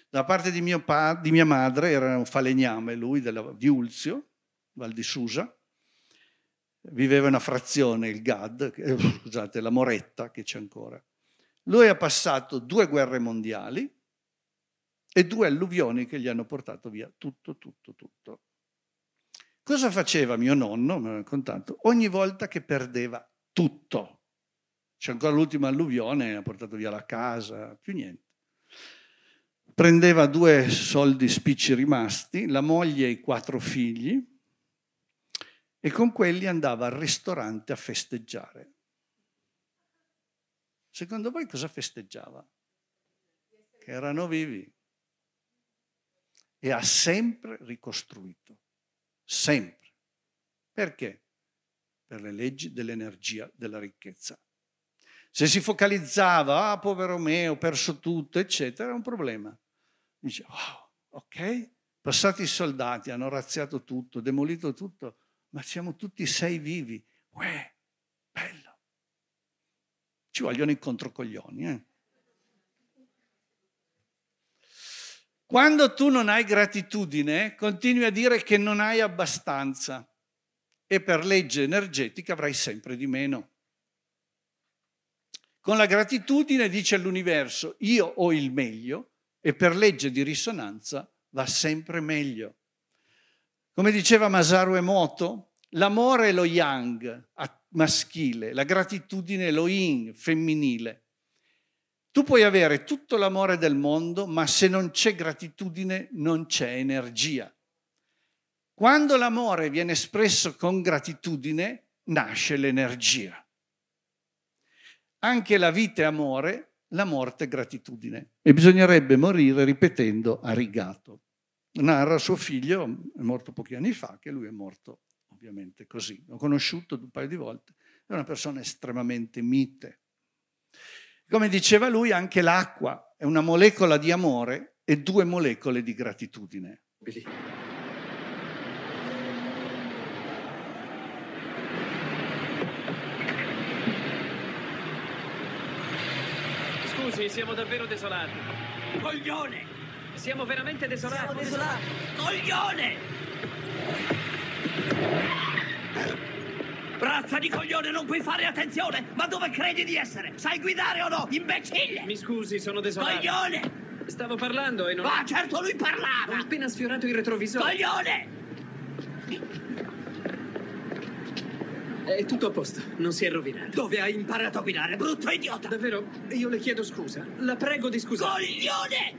Da parte di, mio pa- di mia madre era un falegname, lui della, di Ulzio, Val di Susa, viveva una frazione, il GAD, eh, (laughs) scusate, la Moretta che c'è ancora. Lui ha passato due guerre mondiali e due alluvioni che gli hanno portato via tutto, tutto, tutto. Cosa faceva mio nonno, mi ha raccontato? Ogni volta che perdeva tutto. C'è ancora l'ultima alluvione, ha portato via la casa, più niente. Prendeva due soldi spicci rimasti, la moglie e i quattro figli, e con quelli andava al ristorante a festeggiare. Secondo voi cosa festeggiava? Che erano vivi. E ha sempre ricostruito, sempre. Perché? per le leggi dell'energia, della ricchezza. Se si focalizzava, ah, povero me, ho perso tutto, eccetera, era un problema. Dice, wow, ok, passati i soldati, hanno razziato tutto, demolito tutto, ma siamo tutti sei vivi. Uè, bello. Ci vogliono i controcoglioni, eh? Quando tu non hai gratitudine, continui a dire che non hai abbastanza e per legge energetica avrai sempre di meno. Con la gratitudine dice all'universo, io ho il meglio e per legge di risonanza va sempre meglio. Come diceva Masaru Emoto, l'amore è lo yang maschile, la gratitudine è lo yin femminile. Tu puoi avere tutto l'amore del mondo, ma se non c'è gratitudine non c'è energia. Quando l'amore viene espresso con gratitudine, nasce l'energia. Anche la vita è amore, la morte è gratitudine. E bisognerebbe morire ripetendo a rigato. Narra suo figlio, è morto pochi anni fa, che lui è morto ovviamente così. L'ho conosciuto un paio di volte, è una persona estremamente mite. Come diceva lui, anche l'acqua è una molecola di amore e due molecole di gratitudine. Scusi, siamo davvero desolati. Coglione! Siamo veramente desolati. Siamo desolati. Coglione! Razza di coglione, non puoi fare attenzione! Ma dove credi di essere? Sai guidare o no, imbecille? Mi scusi, sono desolato. Coglione! Stavo parlando e non... Ma certo lui parlava! Ho appena sfiorato il retrovisore. Coglione! È tutto a posto, non si è rovinato. Dove hai imparato a guidare, brutto idiota? Davvero, io le chiedo scusa. La prego di scusare. Coglione!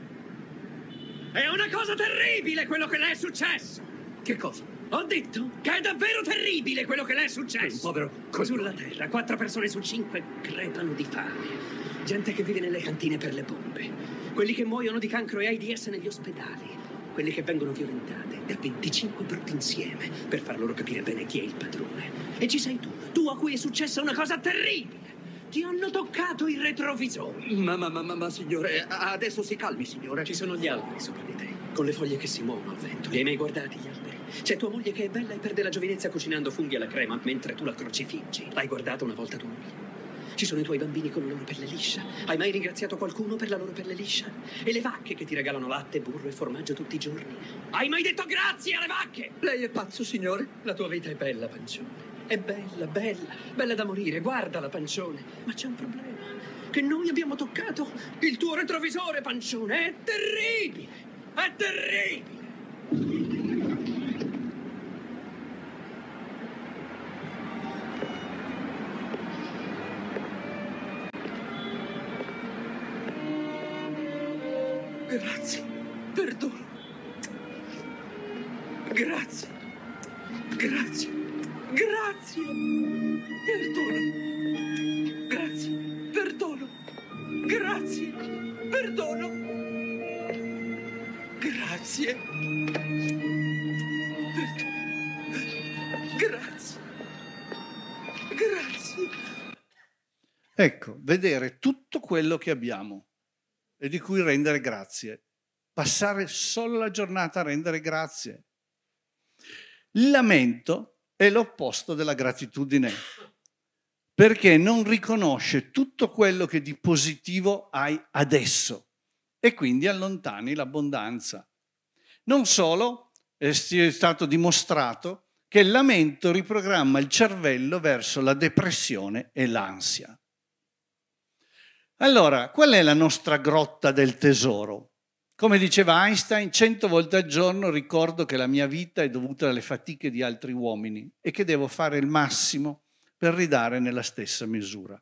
È una cosa terribile quello che le è successo! Che cosa? Ho detto che è davvero terribile quello che le è successo! Un povero coglione. Sulla terra, quattro persone su cinque crepano di fame. Gente che vive nelle cantine per le bombe. Quelli che muoiono di cancro e AIDS negli ospedali quelle che vengono violentate da 25 brutti insieme per far loro capire bene chi è il padrone. E ci sei tu, tu a cui è successa una cosa terribile. Ti hanno toccato il retrovisore. Ma, ma, ma, ma, ma signore, adesso si calmi, signore. Ci sono gli alberi sopra di te, con le foglie che si muovono al vento. Li hai mai guardati gli alberi? C'è tua moglie che è bella e perde la giovinezza cucinando funghi alla crema mentre tu la crocifiggi. L'hai guardata una volta tua moglie? Ci sono i tuoi bambini con la loro pelle liscia. Hai mai ringraziato qualcuno per la loro pelle liscia? E le vacche che ti regalano latte, burro e formaggio tutti i giorni? Hai mai detto grazie alle vacche? Lei è pazzo, signore. La tua vita è bella, pancione. È bella, bella, bella da morire. Guardala, pancione. Ma c'è un problema. Che noi abbiamo toccato il tuo retrovisore, pancione. È terribile. È terribile. Grazie. Grazie. Grazie. Perdono. Grazie. Perdono. Grazie. Perdono. Grazie. Perdono. Grazie. Grazie. Ecco, vedere tutto quello che abbiamo e di cui rendere grazie. Passare solo la giornata a rendere grazie il lamento è l'opposto della gratitudine, perché non riconosce tutto quello che di positivo hai adesso e quindi allontani l'abbondanza. Non solo, eh, è stato dimostrato che il lamento riprogramma il cervello verso la depressione e l'ansia. Allora, qual è la nostra grotta del tesoro? Come diceva Einstein, cento volte al giorno ricordo che la mia vita è dovuta alle fatiche di altri uomini e che devo fare il massimo per ridare nella stessa misura.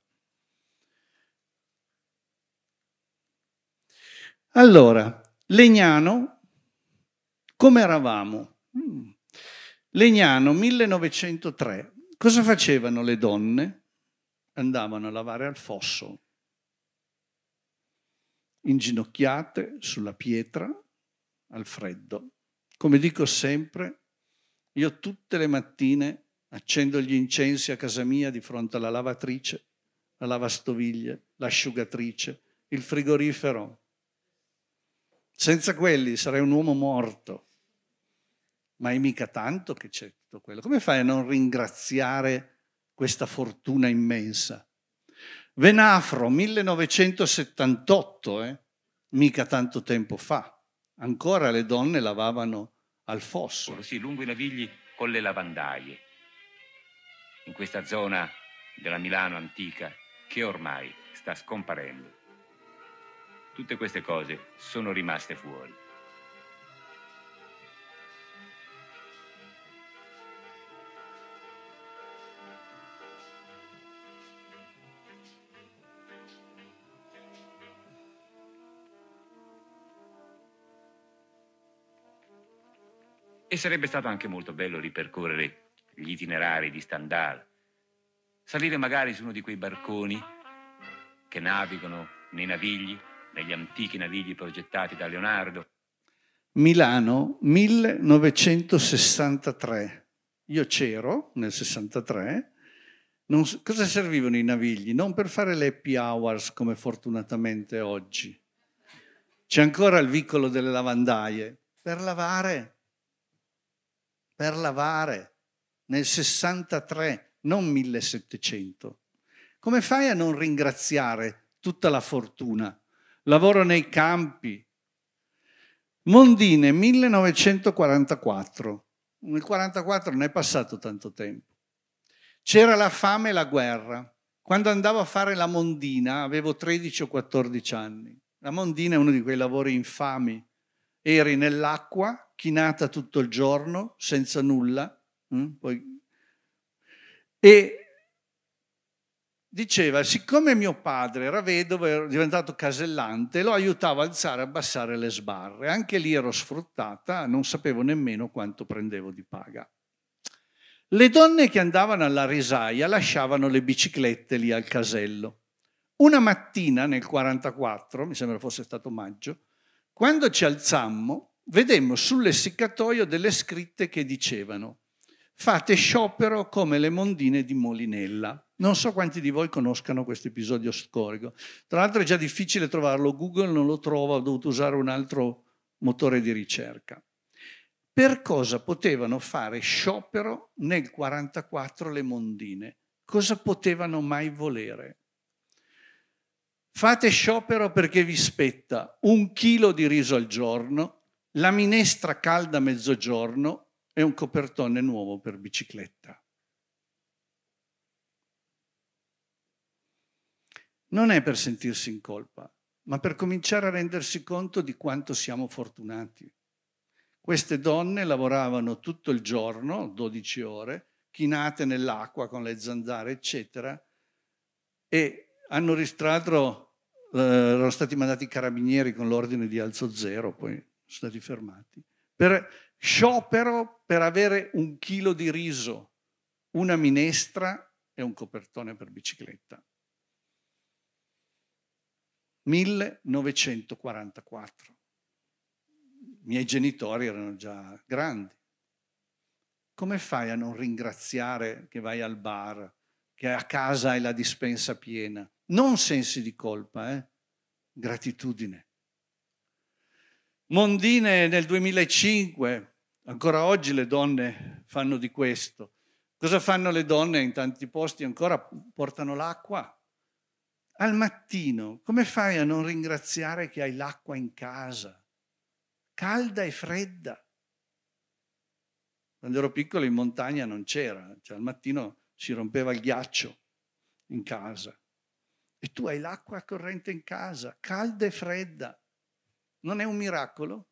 Allora, Legnano, come eravamo? Mm. Legnano 1903, cosa facevano le donne? Andavano a lavare al fosso inginocchiate sulla pietra al freddo. Come dico sempre, io tutte le mattine accendo gli incensi a casa mia di fronte alla lavatrice, la lavastoviglie, l'asciugatrice, il frigorifero. Senza quelli sarei un uomo morto. Ma è mica tanto che c'è tutto quello. Come fai a non ringraziare questa fortuna immensa? Venafro, 1978, eh? mica tanto tempo fa. Ancora le donne lavavano al fosso. Sì, lungo i navigli con le lavandaie. In questa zona della Milano antica che ormai sta scomparendo. Tutte queste cose sono rimaste fuori. E sarebbe stato anche molto bello ripercorrere gli itinerari di Stendhal, salire magari su uno di quei barconi che navigano nei navigli, negli antichi navigli progettati da Leonardo. Milano 1963. Io c'ero nel 63. Non, cosa servivano i navigli? Non per fare le happy hours come fortunatamente oggi. C'è ancora il vicolo delle lavandaie. Per lavare, per lavare nel 63, non 1700. Come fai a non ringraziare tutta la fortuna? Lavoro nei campi. Mondine 1944. Nel 1944 non è passato tanto tempo. C'era la fame e la guerra. Quando andavo a fare la mondina avevo 13 o 14 anni. La mondina è uno di quei lavori infami. Eri nell'acqua chinata tutto il giorno, senza nulla. Mm, e diceva, siccome mio padre era vedovo, era diventato casellante, lo aiutavo a alzare e abbassare le sbarre. Anche lì ero sfruttata, non sapevo nemmeno quanto prendevo di paga. Le donne che andavano alla risaia lasciavano le biciclette lì al casello. Una mattina nel 44, mi sembra fosse stato maggio, quando ci alzammo, vedemmo sull'essiccatoio delle scritte che dicevano fate sciopero come le mondine di Molinella. Non so quanti di voi conoscano questo episodio storico. Tra l'altro è già difficile trovarlo, Google non lo trova, ho dovuto usare un altro motore di ricerca. Per cosa potevano fare sciopero nel 1944 le mondine? Cosa potevano mai volere? Fate sciopero perché vi spetta un chilo di riso al giorno, la minestra calda a mezzogiorno e un copertone nuovo per bicicletta. Non è per sentirsi in colpa, ma per cominciare a rendersi conto di quanto siamo fortunati. Queste donne lavoravano tutto il giorno, 12 ore, chinate nell'acqua con le zanzare, eccetera, e hanno ristrato, eh, erano stati mandati i carabinieri con l'ordine di alzo zero, poi sono stati fermati per sciopero per avere un chilo di riso, una minestra e un copertone per bicicletta. 1944. I miei genitori erano già grandi. Come fai a non ringraziare che vai al bar, che a casa hai la dispensa piena? Non sensi di colpa, eh? gratitudine. Mondine nel 2005, ancora oggi le donne fanno di questo. Cosa fanno le donne in tanti posti ancora? Portano l'acqua. Al mattino, come fai a non ringraziare che hai l'acqua in casa? Calda e fredda. Quando ero piccolo in montagna non c'era, cioè al mattino si rompeva il ghiaccio in casa. E tu hai l'acqua corrente in casa, calda e fredda. Non è un miracolo?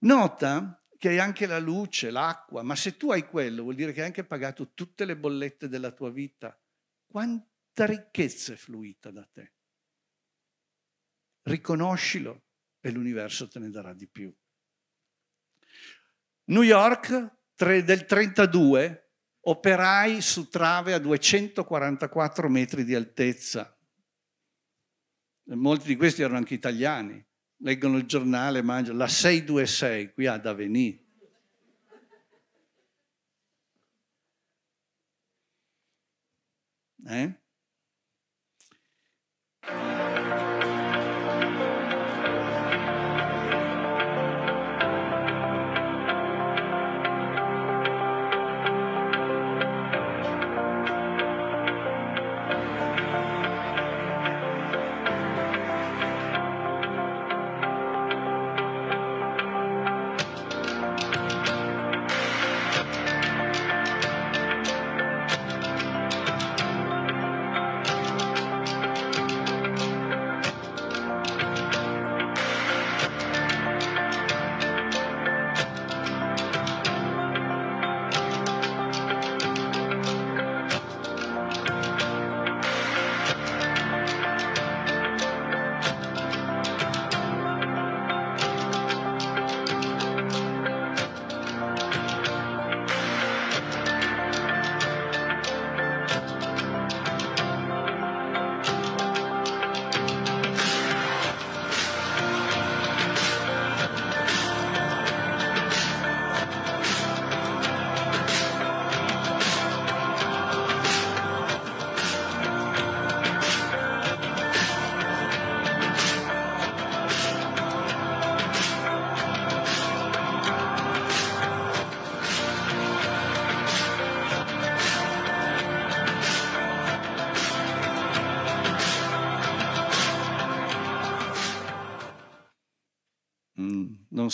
Nota che hai anche la luce, l'acqua, ma se tu hai quello vuol dire che hai anche pagato tutte le bollette della tua vita. Quanta ricchezza è fluita da te. Riconoscilo e l'universo te ne darà di più. New York tre, del 32, operai su trave a 244 metri di altezza. Molti di questi erano anche italiani leggono il giornale, mangiano, la 626 qui ad Avenì. Eh?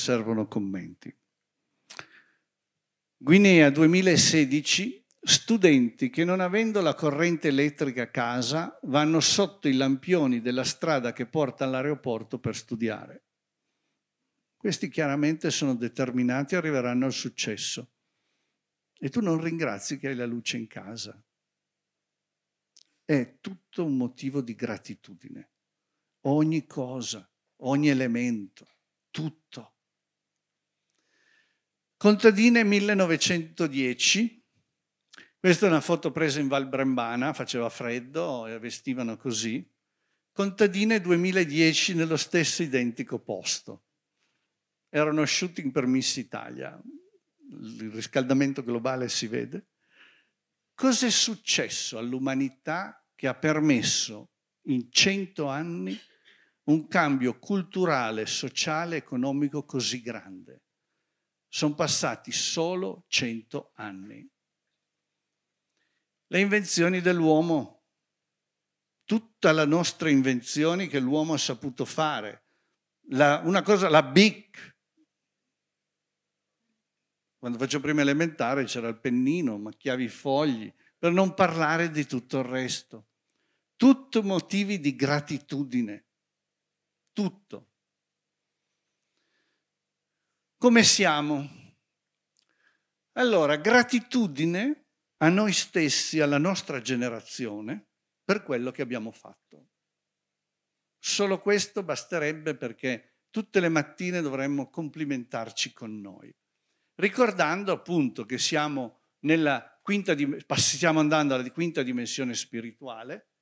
servono commenti. Guinea 2016, studenti che non avendo la corrente elettrica a casa vanno sotto i lampioni della strada che porta all'aeroporto per studiare. Questi chiaramente sono determinati e arriveranno al successo. E tu non ringrazi che hai la luce in casa. È tutto un motivo di gratitudine. Ogni cosa, ogni elemento, tutto. Contadine 1910, questa è una foto presa in Val Brembana, faceva freddo e vestivano così. Contadine 2010 nello stesso identico posto. Erano shooting per Miss Italia, il riscaldamento globale si vede. Cos'è successo all'umanità che ha permesso in cento anni un cambio culturale, sociale, economico così grande? Sono passati solo 100 anni. Le invenzioni dell'uomo, tutta la nostra invenzione che l'uomo ha saputo fare, la, una cosa, la BIC. Quando facevo prima elementare c'era il pennino, macchiavi i fogli, per non parlare di tutto il resto. Tutto motivi di gratitudine. Tutto come siamo. Allora, gratitudine a noi stessi, alla nostra generazione, per quello che abbiamo fatto. Solo questo basterebbe perché tutte le mattine dovremmo complimentarci con noi, ricordando appunto che siamo nella quinta stiamo andando alla quinta dimensione spirituale,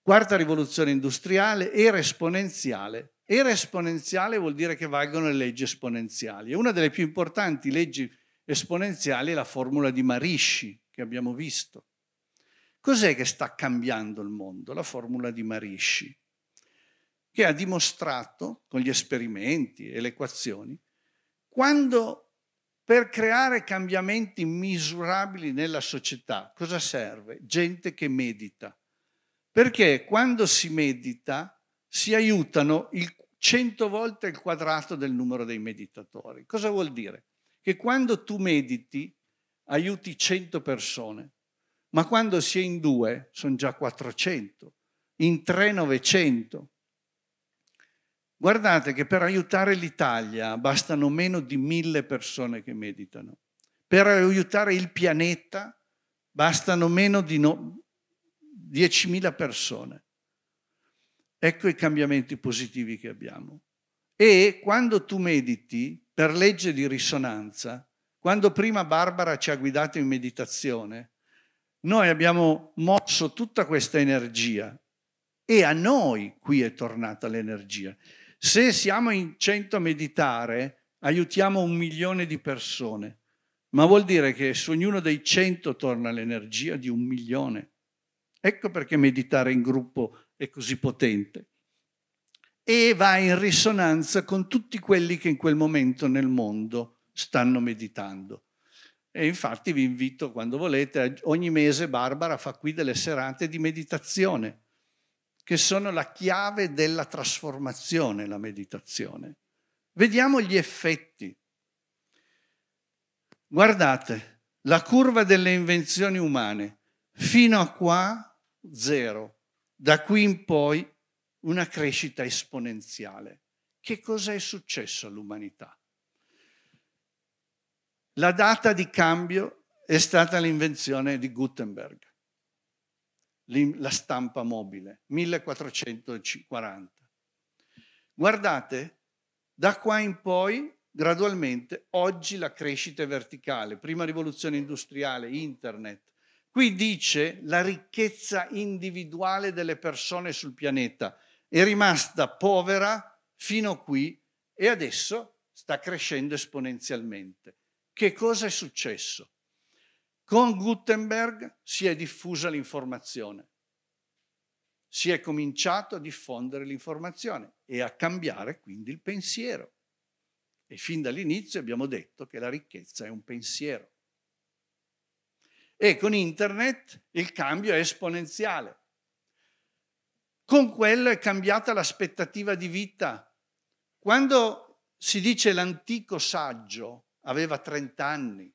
quarta rivoluzione industriale, era esponenziale era esponenziale vuol dire che valgono le leggi esponenziali. E una delle più importanti leggi esponenziali è la formula di Marisci, che abbiamo visto. Cos'è che sta cambiando il mondo? La formula di Marisci, che ha dimostrato con gli esperimenti e le equazioni, quando per creare cambiamenti misurabili nella società, cosa serve? Gente che medita. Perché quando si medita si aiutano il 100 volte il quadrato del numero dei meditatori. Cosa vuol dire? Che quando tu mediti aiuti 100 persone, ma quando si è in due sono già 400, in tre 900. Guardate che per aiutare l'Italia bastano meno di mille persone che meditano. Per aiutare il pianeta bastano meno di no, 10.000 persone. Ecco i cambiamenti positivi che abbiamo. E quando tu mediti, per legge di risonanza, quando prima Barbara ci ha guidato in meditazione, noi abbiamo mosso tutta questa energia e a noi qui è tornata l'energia. Se siamo in cento a meditare, aiutiamo un milione di persone, ma vuol dire che su ognuno dei cento torna l'energia di un milione. Ecco perché meditare in gruppo e così potente. E va in risonanza con tutti quelli che in quel momento nel mondo stanno meditando. E infatti vi invito, quando volete, ogni mese Barbara fa qui delle serate di meditazione, che sono la chiave della trasformazione, la meditazione. Vediamo gli effetti. Guardate, la curva delle invenzioni umane, fino a qua zero da qui in poi una crescita esponenziale. Che cosa è successo all'umanità? La data di cambio è stata l'invenzione di Gutenberg, la stampa mobile, 1440. Guardate, da qua in poi, gradualmente, oggi la crescita è verticale, prima rivoluzione industriale, internet, Qui dice la ricchezza individuale delle persone sul pianeta è rimasta povera fino a qui e adesso sta crescendo esponenzialmente. Che cosa è successo? Con Gutenberg si è diffusa l'informazione, si è cominciato a diffondere l'informazione e a cambiare quindi il pensiero. E fin dall'inizio abbiamo detto che la ricchezza è un pensiero. E con internet il cambio è esponenziale. Con quello è cambiata l'aspettativa di vita. Quando si dice l'antico saggio aveva 30 anni,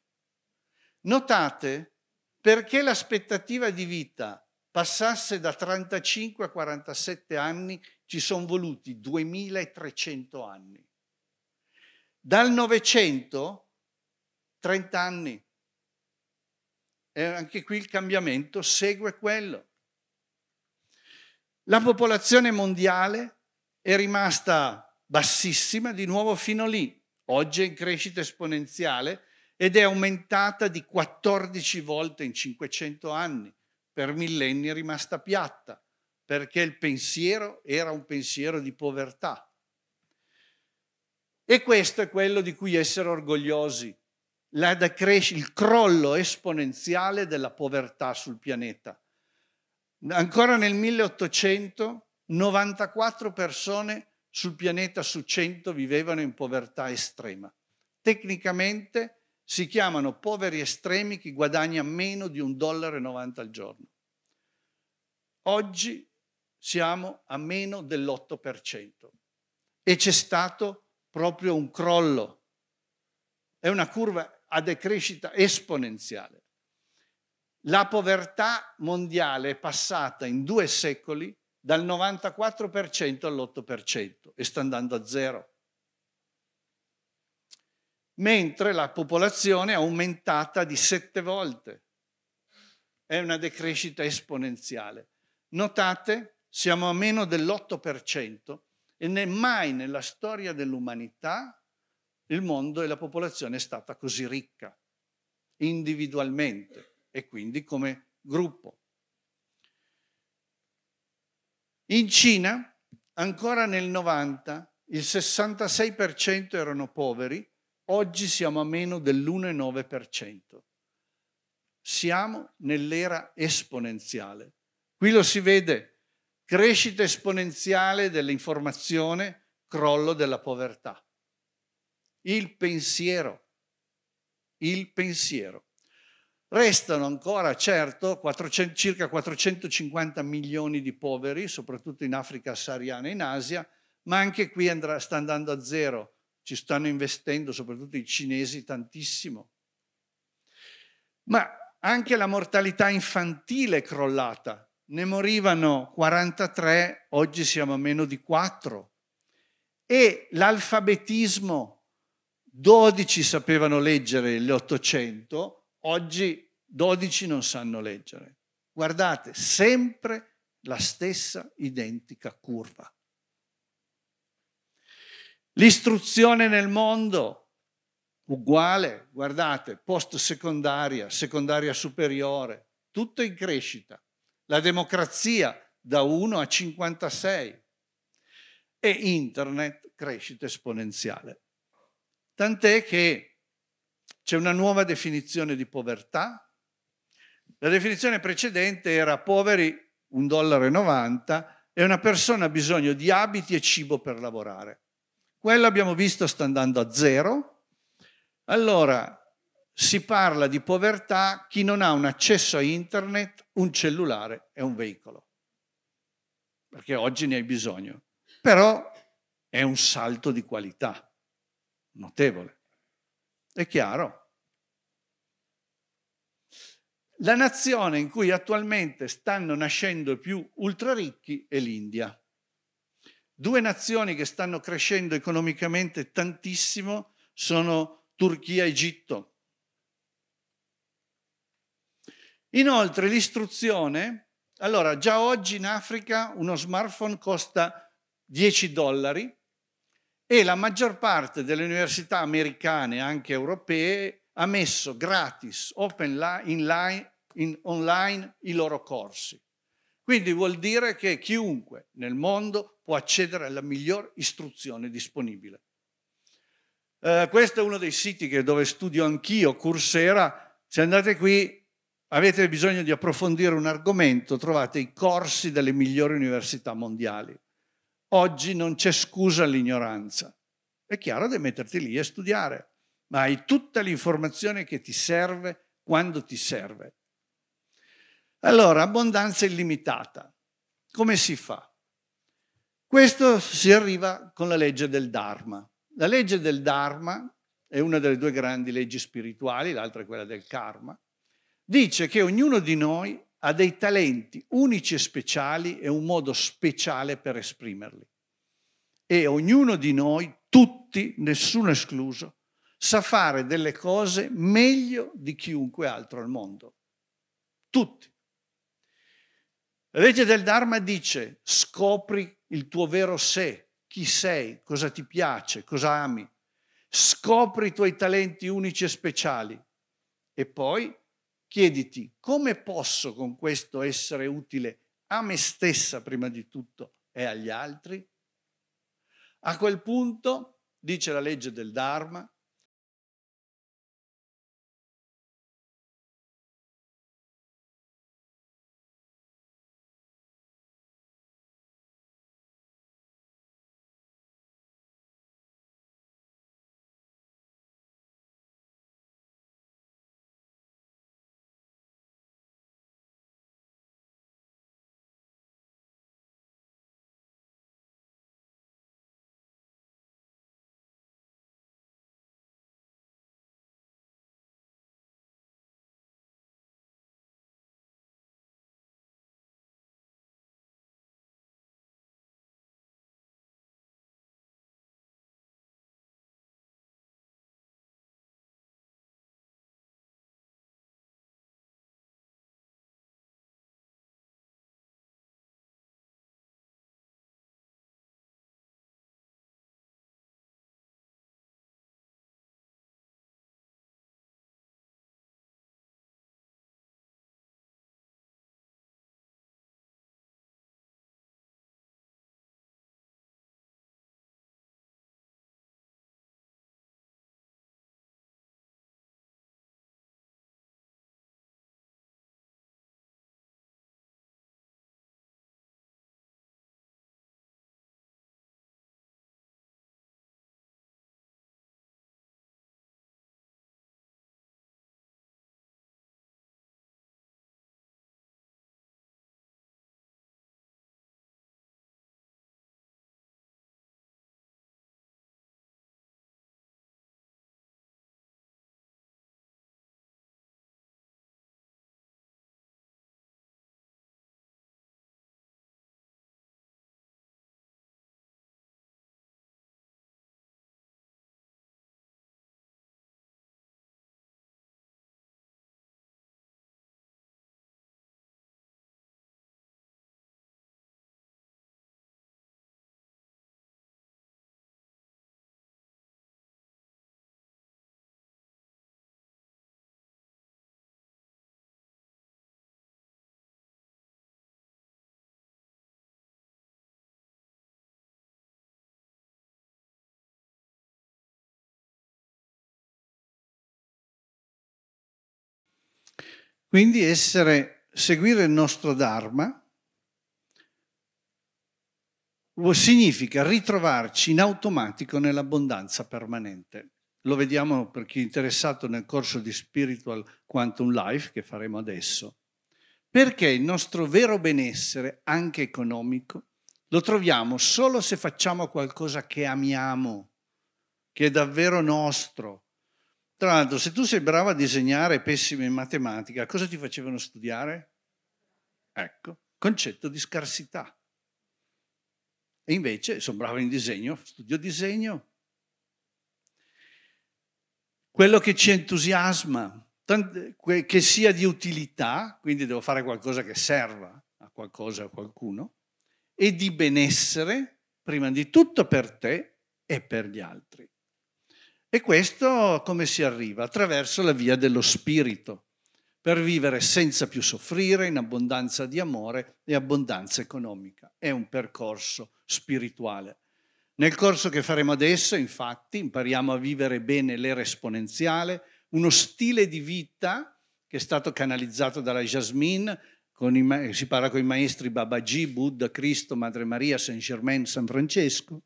notate perché l'aspettativa di vita passasse da 35 a 47 anni ci sono voluti 2300 anni. Dal Novecento 30 anni. E anche qui il cambiamento segue quello. La popolazione mondiale è rimasta bassissima di nuovo fino lì, oggi è in crescita esponenziale ed è aumentata di 14 volte in 500 anni, per millenni è rimasta piatta, perché il pensiero era un pensiero di povertà. E questo è quello di cui essere orgogliosi, la il crollo esponenziale della povertà sul pianeta. Ancora nel 1800, 94 persone sul pianeta su 100 vivevano in povertà estrema. Tecnicamente si chiamano poveri estremi chi guadagna meno di un dollaro e 90 al giorno. Oggi siamo a meno dell'8% e c'è stato proprio un crollo. È una curva a decrescita esponenziale. La povertà mondiale è passata in due secoli dal 94% all'8% e sta andando a zero. Mentre la popolazione è aumentata di sette volte. È una decrescita esponenziale. Notate, siamo a meno dell'8% e mai nella storia dell'umanità il mondo e la popolazione è stata così ricca, individualmente e quindi come gruppo. In Cina, ancora nel 90, il 66% erano poveri, oggi siamo a meno dell'1,9%. Siamo nell'era esponenziale. Qui lo si vede, crescita esponenziale dell'informazione, crollo della povertà il pensiero. Il pensiero. Restano ancora, certo, 400, circa 450 milioni di poveri, soprattutto in Africa sahariana e in Asia, ma anche qui andrà, sta andando a zero. Ci stanno investendo, soprattutto i cinesi, tantissimo. Ma anche la mortalità infantile è crollata. Ne morivano 43, oggi siamo a meno di 4. E l'alfabetismo 12 sapevano leggere l'Ottocento, oggi 12 non sanno leggere. Guardate, sempre la stessa identica curva. L'istruzione nel mondo, uguale, guardate, post secondaria, secondaria superiore, tutto in crescita. La democrazia da 1 a 56 e internet crescita esponenziale. Tant'è che c'è una nuova definizione di povertà. La definizione precedente era poveri 1,90 dollaro e una persona ha bisogno di abiti e cibo per lavorare. Quella abbiamo visto sta andando a zero. Allora si parla di povertà chi non ha un accesso a internet, un cellulare e un veicolo. Perché oggi ne hai bisogno. Però è un salto di qualità notevole. È chiaro? La nazione in cui attualmente stanno nascendo più ultraricchi è l'India. Due nazioni che stanno crescendo economicamente tantissimo sono Turchia e Egitto. Inoltre l'istruzione, allora già oggi in Africa uno smartphone costa 10 dollari, e la maggior parte delle università americane, anche europee, ha messo gratis, open in line, in online i loro corsi. Quindi vuol dire che chiunque nel mondo può accedere alla miglior istruzione disponibile. Eh, questo è uno dei siti dove studio anch'io, Coursera. Se andate qui, avete bisogno di approfondire un argomento, trovate i corsi delle migliori università mondiali. Oggi non c'è scusa all'ignoranza. È chiaro di metterti lì a studiare, ma hai tutta l'informazione che ti serve quando ti serve. Allora, abbondanza illimitata. Come si fa? Questo si arriva con la legge del Dharma. La legge del Dharma è una delle due grandi leggi spirituali, l'altra è quella del karma. Dice che ognuno di noi ha dei talenti unici e speciali e un modo speciale per esprimerli. E ognuno di noi, tutti, nessuno escluso, sa fare delle cose meglio di chiunque altro al mondo. Tutti. La legge del Dharma dice scopri il tuo vero sé, chi sei, cosa ti piace, cosa ami, scopri i tuoi talenti unici e speciali e poi chiediti come posso con questo essere utile a me stessa prima di tutto e agli altri? A quel punto, dice la legge del Dharma, Quindi essere, seguire il nostro Dharma significa ritrovarci in automatico nell'abbondanza permanente. Lo vediamo per chi è interessato nel corso di Spiritual Quantum Life che faremo adesso. Perché il nostro vero benessere, anche economico, lo troviamo solo se facciamo qualcosa che amiamo, che è davvero nostro, tra l'altro, se tu sei brava a disegnare e pessima in matematica, cosa ti facevano studiare? Ecco, concetto di scarsità. E invece sono bravo in disegno, studio disegno. Quello che ci entusiasma, che sia di utilità, quindi devo fare qualcosa che serva a qualcosa, a qualcuno, e di benessere, prima di tutto per te e per gli altri. E questo come si arriva? Attraverso la via dello spirito, per vivere senza più soffrire, in abbondanza di amore e abbondanza economica. È un percorso spirituale. Nel corso che faremo adesso, infatti, impariamo a vivere bene l'era esponenziale, uno stile di vita che è stato canalizzato dalla Jasmine, i, si parla con i maestri Babaji, Buddha, Cristo, Madre Maria, Saint Germain, San Francesco,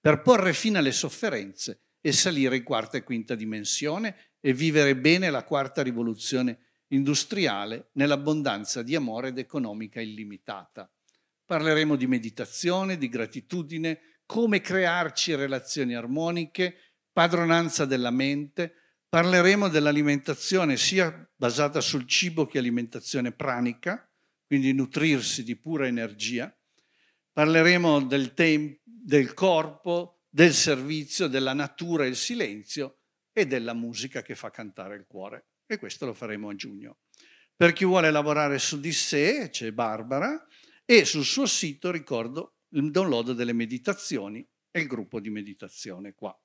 per porre fine alle sofferenze e salire in quarta e quinta dimensione e vivere bene la quarta rivoluzione industriale nell'abbondanza di amore ed economica illimitata. Parleremo di meditazione, di gratitudine, come crearci relazioni armoniche, padronanza della mente, parleremo dell'alimentazione sia basata sul cibo che alimentazione pranica, quindi nutrirsi di pura energia, parleremo del, del corpo, del servizio, della natura, il silenzio e della musica che fa cantare il cuore. E questo lo faremo a giugno. Per chi vuole lavorare su di sé c'è Barbara e sul suo sito ricordo il download delle meditazioni e il gruppo di meditazione qua.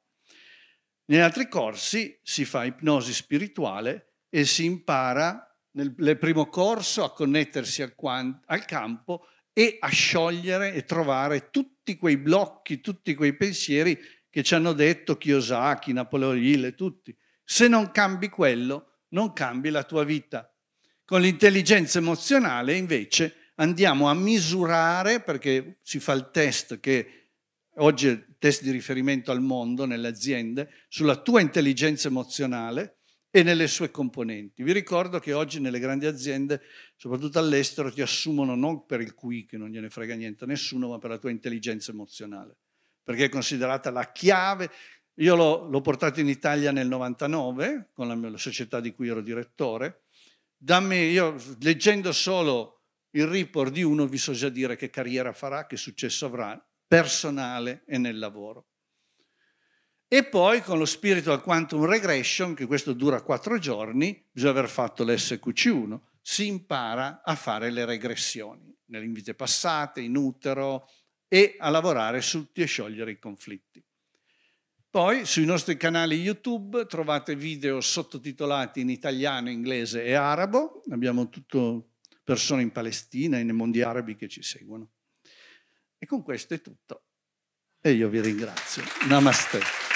Negli altri corsi si fa ipnosi spirituale e si impara nel, primo corso a connettersi al, al campo e a sciogliere e trovare tutti quei blocchi, tutti quei pensieri che ci hanno detto Kiyosaki, Napoleon Hill tutti. Se non cambi quello, non cambi la tua vita. Con l'intelligenza emozionale invece andiamo a misurare, perché si fa il test che oggi è il test di riferimento al mondo nelle aziende, sulla tua intelligenza emozionale e nelle sue componenti. Vi ricordo che oggi nelle grandi aziende, soprattutto all'estero, ti assumono non per il qui, che non gliene frega niente a nessuno, ma per la tua intelligenza emozionale, perché è considerata la chiave. Io l'ho, l'ho portato in Italia nel 99 con la, mia, la società di cui ero direttore. Da me, io leggendo solo il report di uno, vi so già dire che carriera farà, che successo avrà, personale e nel lavoro. E poi con lo spirito al quantum regression, che questo dura quattro giorni, bisogna aver fatto l'SQC1, si impara a fare le regressioni nelle vite passate, in utero e a lavorare su e sciogliere i conflitti. Poi sui nostri canali YouTube trovate video sottotitolati in italiano, inglese e arabo. Abbiamo tutte persone in Palestina e nei mondi arabi che ci seguono. E con questo è tutto. E io vi ringrazio. Namaste.